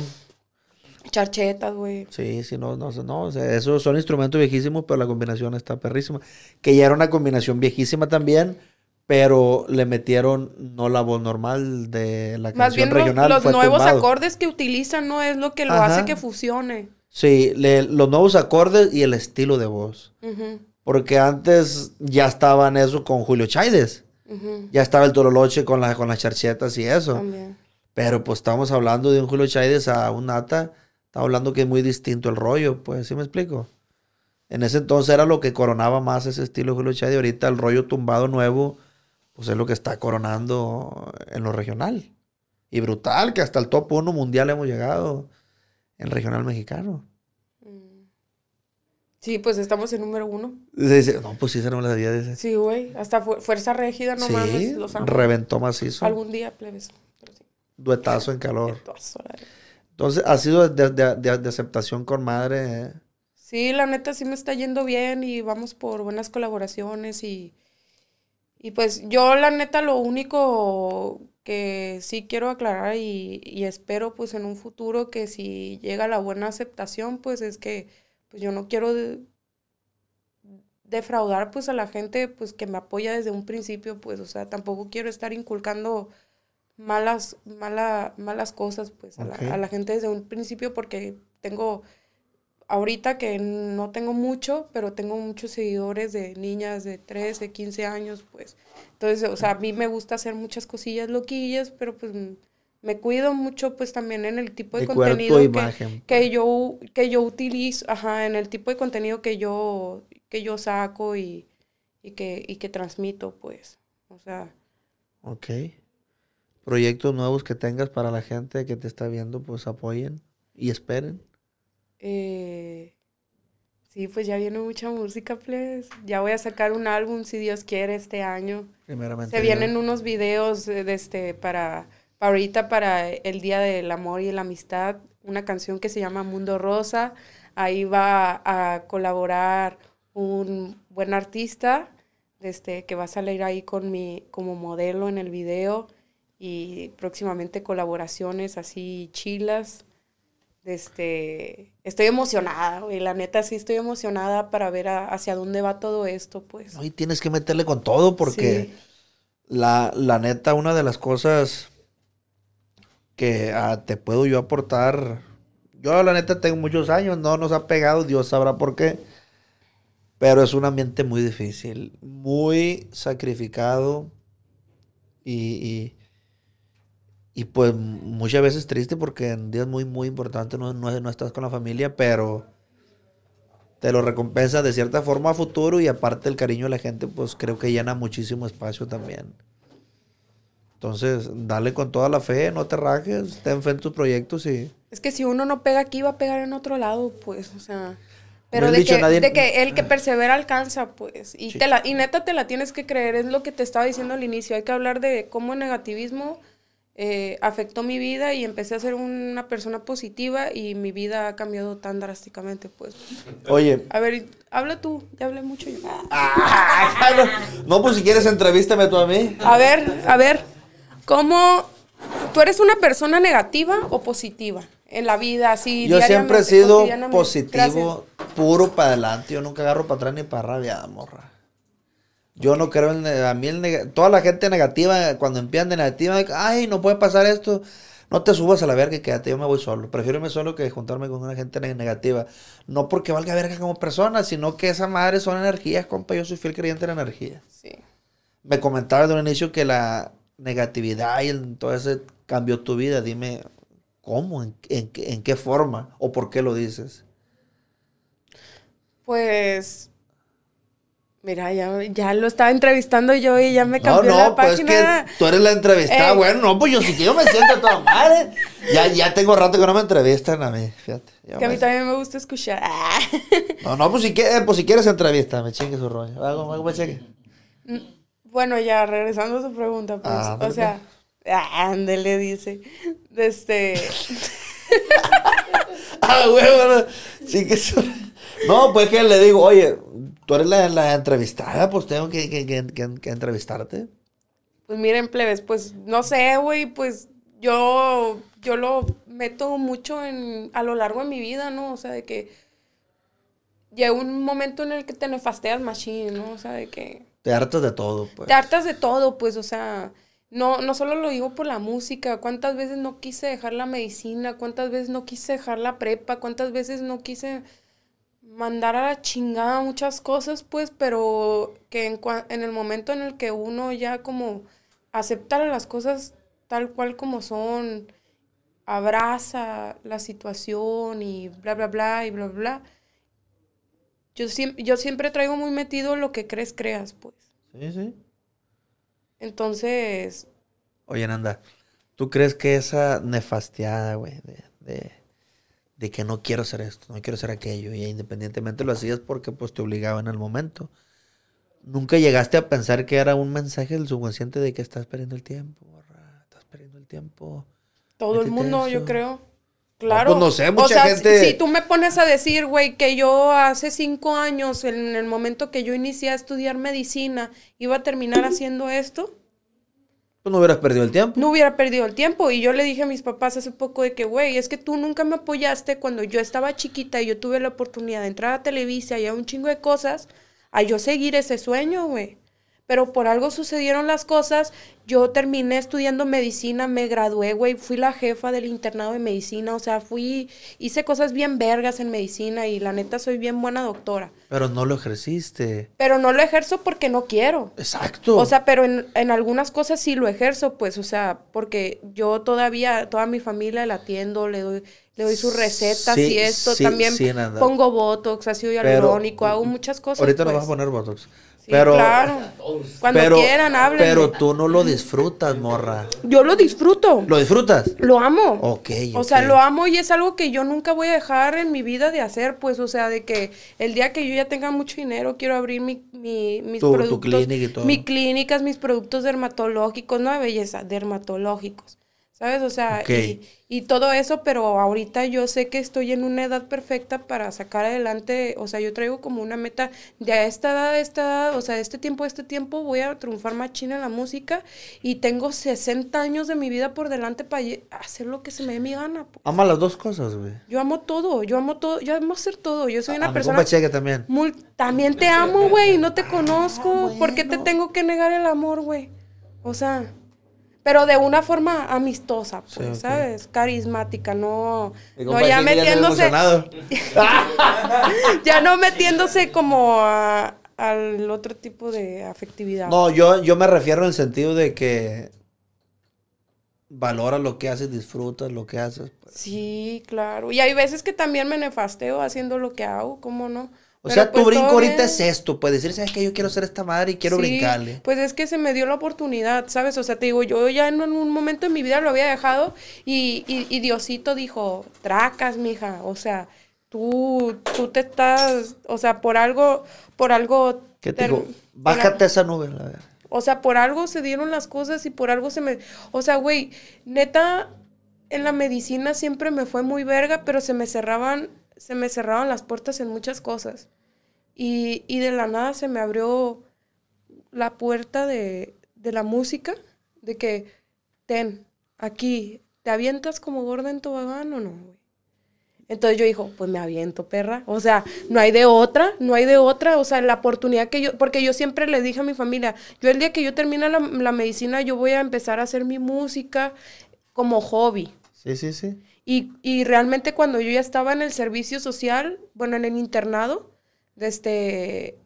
B: Charchetas, güey.
A: Sí, sí, no, no, no. O sea, esos son instrumentos viejísimos, pero la combinación está perrísima. Que ya era una combinación viejísima también, pero le metieron no la voz normal de la canción Más bien regional. Los, nuevos acordes
B: que utilizan no es lo que lo hace que fusione.
A: Sí, los nuevos acordes y el estilo de voz. Porque antes ya estaban eso con Julio Chaides. Ya estaba el Tololoche con, la, con las charchetas y eso. También. Pero pues estamos hablando de un Julio Chaides a un Nata estaba hablando que es muy distinto el rollo, pues, ¿sí me explico? En ese entonces era lo que coronaba más ese estilo Julio lucha Y ahorita el rollo tumbado nuevo, pues es lo que está coronando en lo regional. Y brutal, que hasta el top uno mundial hemos llegado en regional mexicano.
B: Sí, pues estamos en número uno.
A: No, pues sí, se no me la de ese.
B: Sí, güey. Hasta Fuerza regida no sí, reventó macizo. Algún día, plebes.
A: Duetazo en calor. Entonces, ha sido de, aceptación con madre. Eh?
B: Sí, la neta sí me está yendo bien y vamos por buenas colaboraciones y, y pues yo la neta lo único que sí quiero aclarar y, espero pues en un futuro que si llega la buena aceptación pues es que pues yo no quiero defraudar pues a la gente pues que me apoya desde un principio pues o sea tampoco quiero estar inculcando malas, mala, malas cosas pues a, la, gente desde un principio porque tengo ahorita que no tengo mucho, pero tengo muchos seguidores de niñas de 13, 15 años, pues. Entonces, o sea, a mí me gusta hacer muchas cosillas loquillas, pero pues me cuido mucho pues también en el tipo de, contenido que, pues. que yo que yo utilizo, ajá, en el tipo de contenido que yo que yo saco y, y que y que transmito, pues. O sea,
A: Ok proyectos nuevos que tengas para la gente que te está viendo, pues apoyen y esperen.
B: Eh, sí, pues ya viene mucha música, pues Ya voy a sacar un álbum, si Dios quiere, este año. Primeramente. Se vienen unos videos eh, de este, para, ahorita, para el Día del Amor y la Amistad, una canción que se llama Mundo Rosa. Ahí va a colaborar un buen artista este, que va a salir ahí con mi, como modelo en el video y próximamente colaboraciones así chilas. Este, estoy emocionada, güey. La neta sí estoy emocionada para ver hacia dónde va todo esto, pues. No, y
A: tienes que meterle con todo porque la, neta, una de las cosas que ah, te puedo yo aportar, yo la neta tengo muchos años, no nos ha pegado, Dios sabrá por qué, pero es un ambiente muy difícil, muy sacrificado y y pues muchas veces triste porque en días muy, muy importantes no, no, estás con la familia, pero te lo recompensa de cierta forma a futuro y aparte el cariño de la gente, pues creo que llena muchísimo espacio también. Entonces, dale con toda la fe, no te rajes, ten fe en tus proyectos y...
B: Es que si uno no pega aquí, va a pegar en otro lado, pues, o sea... Pero de, que, de, que, el que <clears throat> persevera alcanza, pues. Y, te la, y neta te la tienes que creer, es lo que te estaba diciendo al inicio. Hay que hablar de cómo negativismo eh, afectó mi vida y empecé a ser una persona positiva y mi vida ha cambiado tan drásticamente, pues. Oye. A ver, habla tú, ya hablé mucho yo.
A: Ah, <laughs> no, pues si quieres entrevístame tú a mí.
B: A ver, a ver, ¿cómo tú eres una persona negativa o positiva en la vida? Así, yo siempre he sido positivo,
A: puro para adelante, yo nunca agarro para atrás ni para rabia, morra. Yo no creo en. A mí, toda la gente negativa, cuando empiezan de negativa, ay, no puede pasar esto. No te subas a la verga y quédate, yo me voy solo. Prefiero irme solo que juntarme con una gente negativa. No porque valga verga como persona, sino que esas madre son energías, compa. Yo soy fiel creyente en la energía. Sí. Me comentabas de un inicio que la negatividad y todo ese cambió tu vida. Dime, ¿cómo? en qué forma? ¿O por qué lo dices?
B: Pues Mira, ya, ya, lo estaba entrevistando yo y ya me cambió la pues página. No,
A: pues que tú eres la entrevistada. güey. Eh, bueno, no, pues yo si quiero me siento
B: toda madre.
A: Ya, ya tengo rato que no me entrevistan a mí, fíjate. Que a mí
B: también me gusta escuchar.
A: no, no, pues si, quieres, eh, pues si quieres entrevista, me chingue su rollo. Hago, me pues, mm,
B: Bueno, ya, regresando a su pregunta, pues, ah, o sea, pues. le dice, este...
A: <laughs> ah, güey, bueno, sí que... No, pues que le digo, oye, Tú eres la, entrevistada, pues tengo que, entrevistarte.
B: Pues miren, plebes, pues no sé, güey, pues yo, yo lo meto mucho en, a lo largo de mi vida, ¿no? O sea, de que llega un momento en el que te nefasteas machine, ¿no? O sea, de que...
A: Te hartas de todo, pues. Te
B: hartas de todo, pues, o sea, no, no solo lo digo por la música, cuántas veces no quise dejar la medicina, cuántas veces no quise dejar la prepa, cuántas veces no quise mandar a la chingada muchas cosas, pues, pero que en, en el momento en el que uno ya como acepta las cosas tal cual como son, abraza la situación y bla, bla, bla, y bla, bla. Yo, siempre, yo siempre traigo muy metido lo que crees, creas, pues. Sí, sí. Entonces...
A: Oye, Nanda, ¿tú crees que esa nefasteada, güey, de de que no quiero hacer esto, no quiero hacer aquello, y independientemente lo hacías porque pues te obligaba en el momento. Nunca llegaste a pensar que era un mensaje del subconsciente de que estás perdiendo el tiempo, estás perdiendo el tiempo.
B: Todo el mundo, yo creo. Claro. Pues, no, sé, mucha gente... si, si tú me pones a decir, güey, que yo hace cinco años, en el momento que yo inicié a estudiar medicina, iba a terminar haciendo esto,
A: pues, no hubieras perdido el tiempo.
B: No hubiera perdido el tiempo. Y yo le dije a mis papás hace poco de que, güey, es que tú nunca me apoyaste cuando yo estaba chiquita y yo tuve la oportunidad de entrar a Televisa y a un chingo de cosas, a yo seguir ese sueño, güey pero por algo sucedieron las cosas. Yo terminé estudiando medicina, me gradué, güey, fui la jefa del internado de medicina, o sea, fui, hice cosas bien vergas en medicina y la neta soy bien buena doctora.
A: Pero no lo ejerciste.
B: Pero no lo ejerzo porque no quiero. Exacto. O sea, pero en, algunas cosas sí lo ejerzo, pues, o sea, porque yo todavía, toda mi familia la atiendo, le doy, le doy sus recetas y esto, también pongo Botox, ácido hialurónico, hago muchas cosas. Ahorita no vas a pues.
A: poner Botox pero,
B: Cuando quieran, hablen. Pero
A: tú no lo disfrutas, morra.
B: Yo lo disfruto. ¿Lo disfrutas? Lo amo.
A: Ok. O sea, lo
B: amo y es algo que yo nunca voy a dejar en mi vida de hacer, pues, o sea, de que el día que yo ya tenga mucho dinero, quiero abrir mi, mi mis productos. Tu
A: clínica Mis
B: clínicas, mis productos dermatológicos, no de belleza, dermatológicos ¿sabes? O sea, y, todo eso, pero ahorita yo sé que estoy en una edad perfecta para sacar adelante, o sea, yo traigo como una meta de a esta edad, a esta edad, o sea, de este tiempo, a este tiempo voy a triunfar más china en la música y tengo 60 años de mi vida por delante para hacer lo que se me dé mi gana. Pues.
A: Ama las dos cosas, güey.
B: Yo amo todo, yo amo todo, yo amo hacer todo, yo soy una persona... Mi también. muy también te amo, güey, no te conozco, ah, ¿por qué te tengo que negar el amor, güey? O sea pero de una forma amistosa, pues, ¿sabes? Carismática, no, no ya metiéndose. <laughs> Ya, no metiéndose como al otro tipo de afectividad. No, yo, yo
A: me refiero en el sentido de que valora lo que haces, disfrutas lo que haces.
B: Pues. Sí, claro. Y hay veces que también me nefasteo haciendo lo que hago, ¿cómo no? O sea, tu pues, brinco ahorita es
A: esto, pues decir, ¿sabes qué? Yo quiero ser esta madre y quiero brincarle.
B: Pues es que se me dio la oportunidad, ¿sabes? O sea, te digo, yo ya en un momento de mi vida lo había dejado y, Diosito dijo, tracas, mija, o sea, tú, tú te estás, o sea, por algo, por algo... ¿Qué te digo? Bájate esa nube, la verdad. O sea, por algo se dieron las cosas y por algo se me... O sea, güey, neta, en la medicina siempre me fue muy verga, pero se me cerraban se me cerraron las puertas en muchas cosas. Y, de la nada se me abrió la puerta de, la música, de que, ten, aquí, ¿te avientas como gorda en tobogán o no, Entonces yo dijo, pues me aviento, perra. O sea, no hay de otra, no hay de otra. O sea, la oportunidad que yo, porque yo siempre le dije a mi familia, yo el día que yo termine la, la medicina, yo voy a empezar a hacer mi música como hobby.
A: Sí, sí, sí.
B: Y, realmente cuando yo ya estaba en el servicio social, bueno, en el internado, desde este,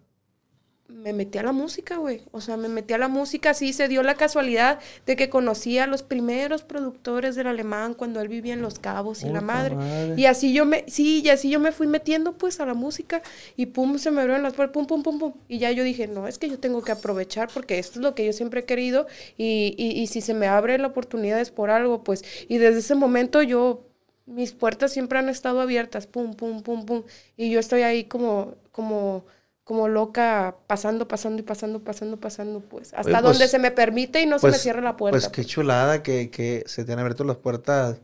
B: me metí a la música, güey. O sea, me metí a la música, sí, se dio la casualidad de que conocí a los primeros productores del alemán cuando él vivía en Los Cabos y la madre. Y así yo me, sí, y así yo me fui metiendo pues a la música y pum, se me abrieron las puertas, pum, pum, pum, pum. Y ya yo dije, no, es que yo tengo que aprovechar porque esto es lo que yo siempre he querido y, y si se me abre la oportunidad es por algo, pues. Y desde ese momento yo mis puertas siempre han estado abiertas, pum, pum, pum, pum. Y yo estoy ahí como, como, como loca, pasando, pasando y pasando, pasando, pasando, pues. Hasta donde pues, se me permite y no se me pues, cierra la puerta. Pues qué pues.
A: chulada que, que se tienen abiertas las puertas.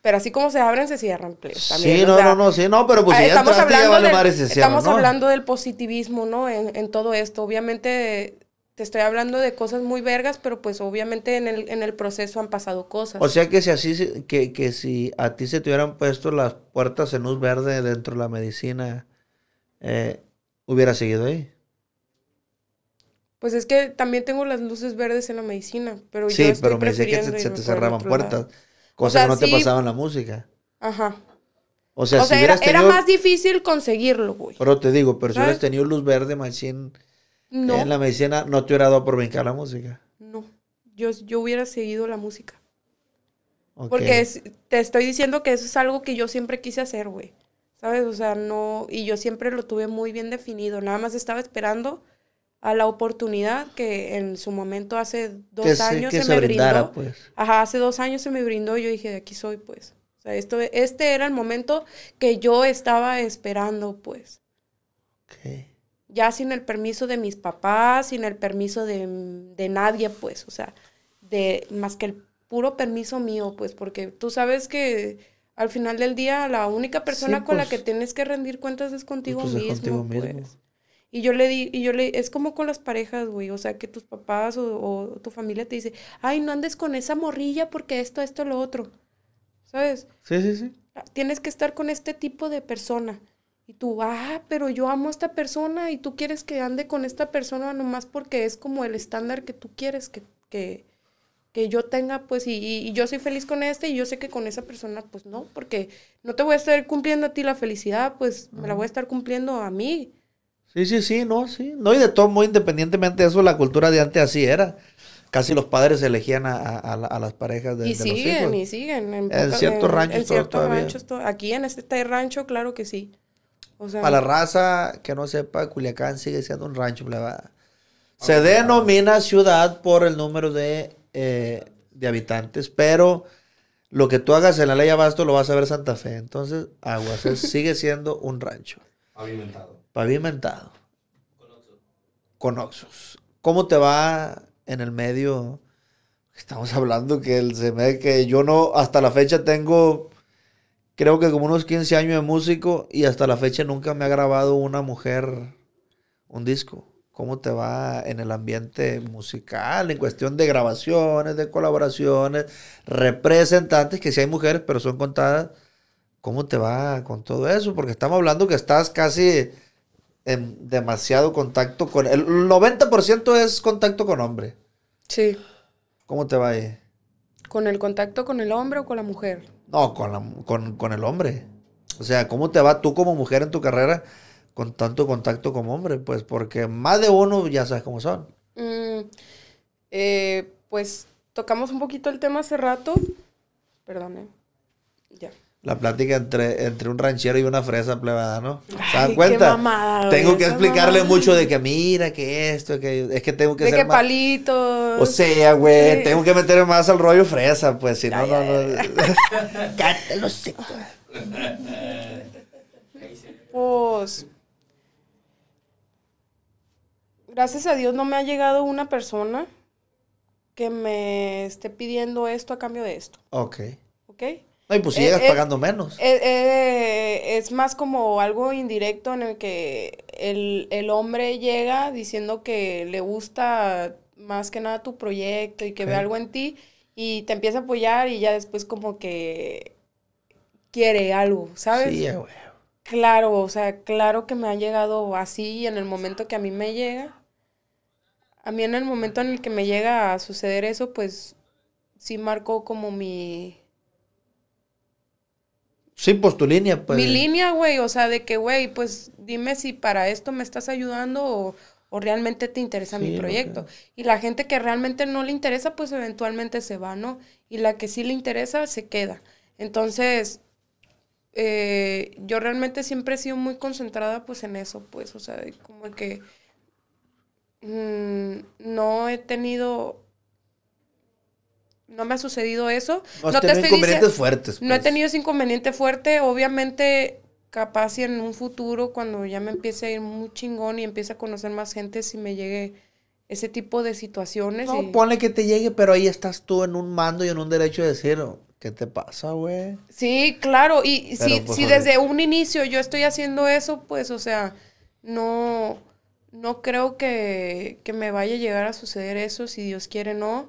B: Pero así como se abren, se cierran. sí, no, no,
A: no, sí, no, pero pues si estamos, hablando, del, estamos hablando
B: del positivismo, ¿no? En, en todo esto. Obviamente te estoy hablando de cosas muy vergas, pero pues obviamente en el, en el proceso han pasado cosas. O sea que
A: si así que, que si a ti se te hubieran puesto las puertas en luz verde dentro de la medicina, eh, ¿hubiera seguido ahí?
B: Pues es que también tengo las luces verdes en la medicina, pero sí, yo pero me dice que se, te cerraban puertas, cosa que no te pasaba
A: en la música. Ajá. O sea, era, era, más
B: difícil conseguirlo, güey.
A: Pero te digo, pero si hubieras tenido luz verde, más sin... No. En la medicina no te hubiera dado por brincar la música.
B: No, yo, yo hubiera seguido la música. Porque te estoy diciendo que eso es algo que yo siempre quise hacer, güey. ¿Sabes? O sea, no. Y yo siempre lo tuve muy bien definido. Nada más estaba esperando a la oportunidad que en su momento hace dos años se, me brindó. Pues. Ajá, hace dos años se me brindó. y Yo dije, de aquí soy, pues. O sea, esto, este era el momento que yo estaba esperando, pues. Okay ya sin el permiso de mis papás, sin el permiso de, de nadie, pues, o sea, de más que el puro permiso mío, pues, porque tú sabes que al final del día la única persona con la pues. que tienes que rendir cuentas es contigo pues pues. mismo, Y yo le di, y yo le, es como con las parejas, güey, o sea, que tus papás o, o, tu familia te dice, ay, no andes con esa morrilla porque esto, esto, lo otro, ¿sabes? Sí, sí, sí. Tienes que estar con este tipo de persona. Y tú, ah, pero yo amo a esta persona y tú quieres que ande con esta persona nomás porque es como el estándar que tú quieres que, que, yo tenga, pues, y, yo soy feliz con este y yo sé que con esa persona, pues no, porque no te voy a estar cumpliendo a ti la felicidad, pues me la voy a estar cumpliendo a mí.
A: Sí, sí, sí, no, sí. No, y de todo, muy independientemente de eso, la cultura de antes así era casi los padres elegían a, las parejas de, los Y siguen, y siguen. En, ciertos ranchos, todavía,
B: aquí en este rancho, claro que sí a para la
A: raza que no sepa, Culiacán sigue siendo un rancho, Se denomina ciudad por el número eh, de, habitantes, pero lo que tú hagas en la ley Abasto lo vas a ver Santa Fe. Entonces, aguas, <laughs> sigue siendo un rancho. Pavimentado. Pavimentado. Con Oxos. Con ¿Cómo te va en el medio? Estamos hablando que el que yo no, hasta la fecha tengo creo que como unos 15 años de músico y hasta la fecha nunca me ha grabado una mujer un disco. ¿Cómo te va en el ambiente musical, en cuestión de grabaciones, de colaboraciones, representantes, que si hay mujeres, pero son contadas? ¿Cómo te va con todo eso? Porque estamos hablando que estás casi en demasiado contacto con... El 90% es contacto con hombre. Sí. ¿Cómo te va ahí?
B: ¿Con el contacto con el hombre o con la mujer?
A: No, con, con, el hombre. O sea, ¿cómo te va tú como mujer en tu carrera con tanto contacto como hombre? Pues porque más de uno ya sabes cómo son.
B: Mm, eh, pues tocamos un poquito el tema hace rato. Perdón, eh. Ya
A: la plática entre, entre un ranchero y una fresa plebada, ¿no? ¿Se dan cuenta? tengo que explicarle mucho de que mira, que esto, que es que tengo que de ser que
B: palitos. O sea, güey, tengo
A: que meterme más al rollo fresa, pues si no, no,
B: no. <laughs> Pues gracias a Dios no me ha llegado una persona que me esté pidiendo esto a cambio de esto. Ok. Ok y pues si eh, llegas eh, pagando menos. Eh, es más como algo indirecto en el que el, hombre llega diciendo que le gusta más que nada tu proyecto y que ve algo en ti y te empieza a apoyar y ya después como que quiere algo, ¿sabes? Sí, Claro, o sea, claro que me ha llegado así en el momento que a mí me llega. A mí en el momento en el que me llega a suceder eso, pues sí marcó como mi
A: Sí, pues tu línea, pues. Mi línea,
B: güey, o sea, de que, güey, pues dime si para esto me estás ayudando o, realmente te interesa mi proyecto. Y la gente que realmente no le interesa, pues eventualmente se va, ¿no? Y la que sí le interesa, se queda. Entonces, eh, yo realmente siempre he sido muy concentrada, pues, en eso, pues, o sea, como que mm, no he tenido no me ha sucedido eso. No, te No he pues. tenido ese inconveniente fuerte. Obviamente, capaz y en un futuro, cuando ya me empiece a ir muy chingón y empiece a conocer más gente, si me llegue ese tipo de situaciones. No,
A: pone que te llegue, pero ahí estás tú en un mando y en un derecho de decir, ¿qué te pasa, güey?
B: Sí, claro. Y si, pues, desde un inicio yo estoy haciendo eso, pues, o sea, no... No creo que me vaya a llegar a suceder eso, si Dios quiere, no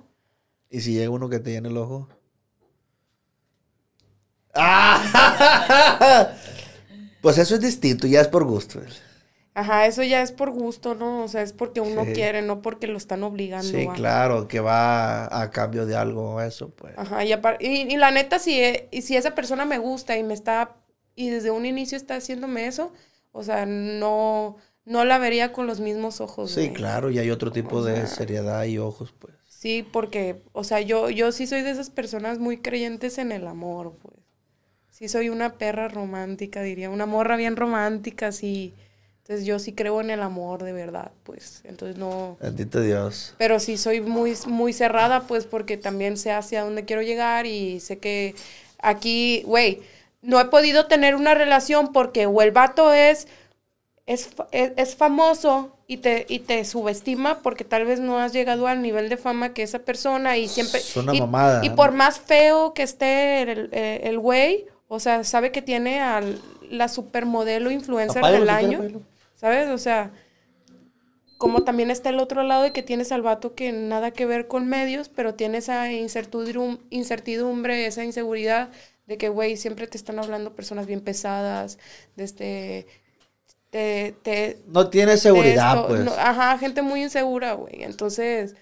A: ¿Y si llega uno que te llene el ojo?
B: ¡Ah!
A: <laughs> pues eso es distinto, ya es por gusto.
B: Ajá, eso ya es por gusto, ¿no? O sea, es porque uno quiere, no porque lo están obligando. Sí,
A: claro, que va a, cambio de algo, eso,
B: pues. Ajá, y, y la neta, si, eh, si esa persona me gusta y me está, y desde un inicio está haciéndome eso, o sea, no, no la vería con los mismos ojos. Sí,
A: claro, y hay otro tipo de seriedad y ojos, pues.
B: Sí, porque, o sea, yo, yo sí soy de esas personas muy creyentes en el amor, pues. Sí soy una perra romántica, diría, una morra bien romántica, sí. Entonces yo sí creo en el amor de verdad, pues. Entonces no.
A: Bendito Dios.
B: Pero sí soy muy, muy cerrada, pues, porque también sé hacia dónde quiero llegar y sé que aquí, güey, no he podido tener una relación porque o el vato es es, es, famoso y te, y te subestima porque tal vez no has llegado al nivel de fama que esa persona y siempre... Es y, mamada. Y por más feo que esté el güey, el, o sea, sabe que tiene a la supermodelo influencer del año, ¿sabes? O sea, como también está el otro lado de que tienes al vato que nada que ver con medios, pero tiene esa incertidumbre, esa inseguridad de que, güey, siempre te están hablando personas bien pesadas, de este no tiene seguridad, pues. ajá, gente muy insegura, güey. Entonces,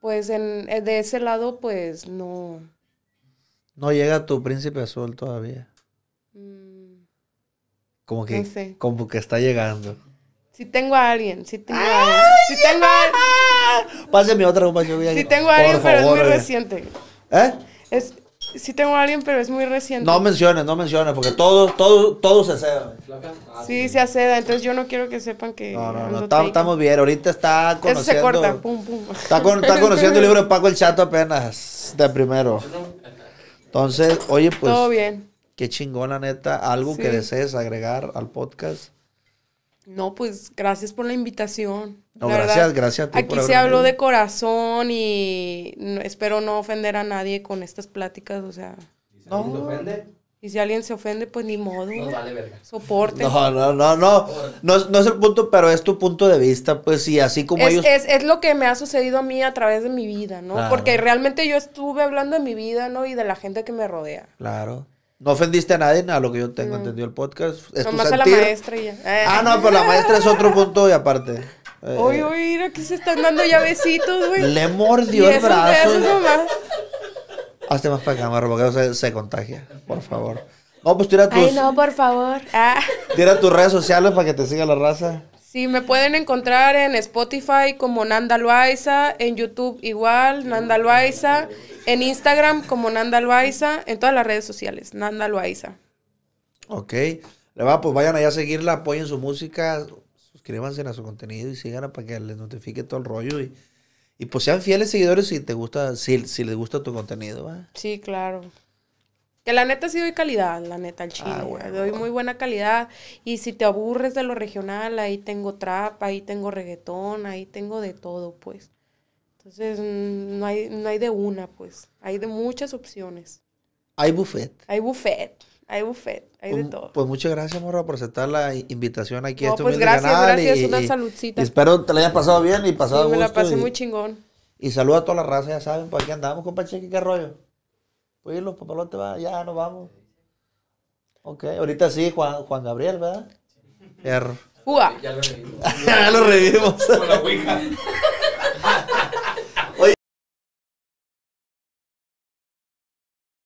B: pues en, eh, de ese lado, pues no.
A: No llega tu príncipe azul todavía.
B: Mm,
A: como que, como que está llegando.
B: Si tengo a alguien, si tengo a alguien. Si tengo
A: a otra compañía. Si tengo a alguien, pero es muy reciente. ¿Eh?
B: Es, Sí tengo a alguien, pero es muy reciente. No
A: menciones, no menciones, porque todo, todo, todo se ceda.
B: Ah, sí, se aceda, entonces yo no quiero que sepan que... No, no,
A: estamos, bien, ahorita está conociendo... se corta, pum,
B: pum. Está, <laughs> conociendo el libro de
A: Paco el Chato apenas, de primero. Entonces, oye, pues... Todo bien. Qué chingona, neta. ¿Algo que desees agregar al podcast?
B: No, pues, gracias por la invitación. No, gracias, gracias Aquí se habló de corazón y espero no ofender a nadie con estas pláticas, o sea. ¿Y si no. alguien se ofende? Y si alguien se ofende, pues ni modo. No vale verga. Soporte. No,
A: no, no, no, no. No es el punto, pero es tu punto de vista, pues sí, así como es, Es,
B: es lo que me ha sucedido a mí a través de mi vida, ¿no? Porque realmente yo estuve hablando de mi vida, ¿no? Y de la gente que me rodea.
A: Claro. No ofendiste a nadie, a lo que yo tengo mm. entendido el podcast. Es a la maestra ya. Ah, no, pero pues la maestra es otro punto y aparte. Eh, oye, oye,
B: mira que se están dando llavecitos, güey. Le mordió el brazo.
A: Hazte más para acá, amarro, porque se, se contagia, por favor. No, pues tira tus. Ay, no,
B: por favor. Ah.
A: Tira tus redes sociales para que te siga la raza.
B: Sí, me pueden encontrar en Spotify como Nanda Loaiza, en YouTube igual, Nanda Loaiza, en Instagram como Nanda Loaiza, en todas las redes sociales, Nanda Loaiza.
A: Ok. Le va, pues vayan allá a seguirla, apoyen su música, suscríbanse a su contenido y sigan para que les notifique todo el rollo y, y pues sean fieles seguidores si te gusta, si, les gusta tu contenido,
B: ¿va? Sí, claro. Que la neta sí doy calidad, la neta, al chino ah, Doy muy buena calidad. Y si te aburres de lo regional, ahí tengo trap, ahí tengo reggaetón, ahí tengo de todo, pues. Entonces, no hay, no hay de una, pues. Hay de muchas opciones. Hay buffet. Hay buffet. Hay buffet, hay de pues,
A: todo. Pues muchas gracias, morra, por aceptar la invitación aquí a este pues gracias, gracias, una saludcita. espero te la hayas pasado bien y pasado sí, me la pasé muy chingón. Y saluda a toda la raza, ya saben, por aquí andamos, compa Cheque, qué rollo. Pues, los papalotes, ya nos vamos. Ok, ahorita sí, Juan, Juan Gabriel, ¿verdad? Sí. Er.
B: Ya lo revimos. <laughs> Ya lo revimos. Con la ouija.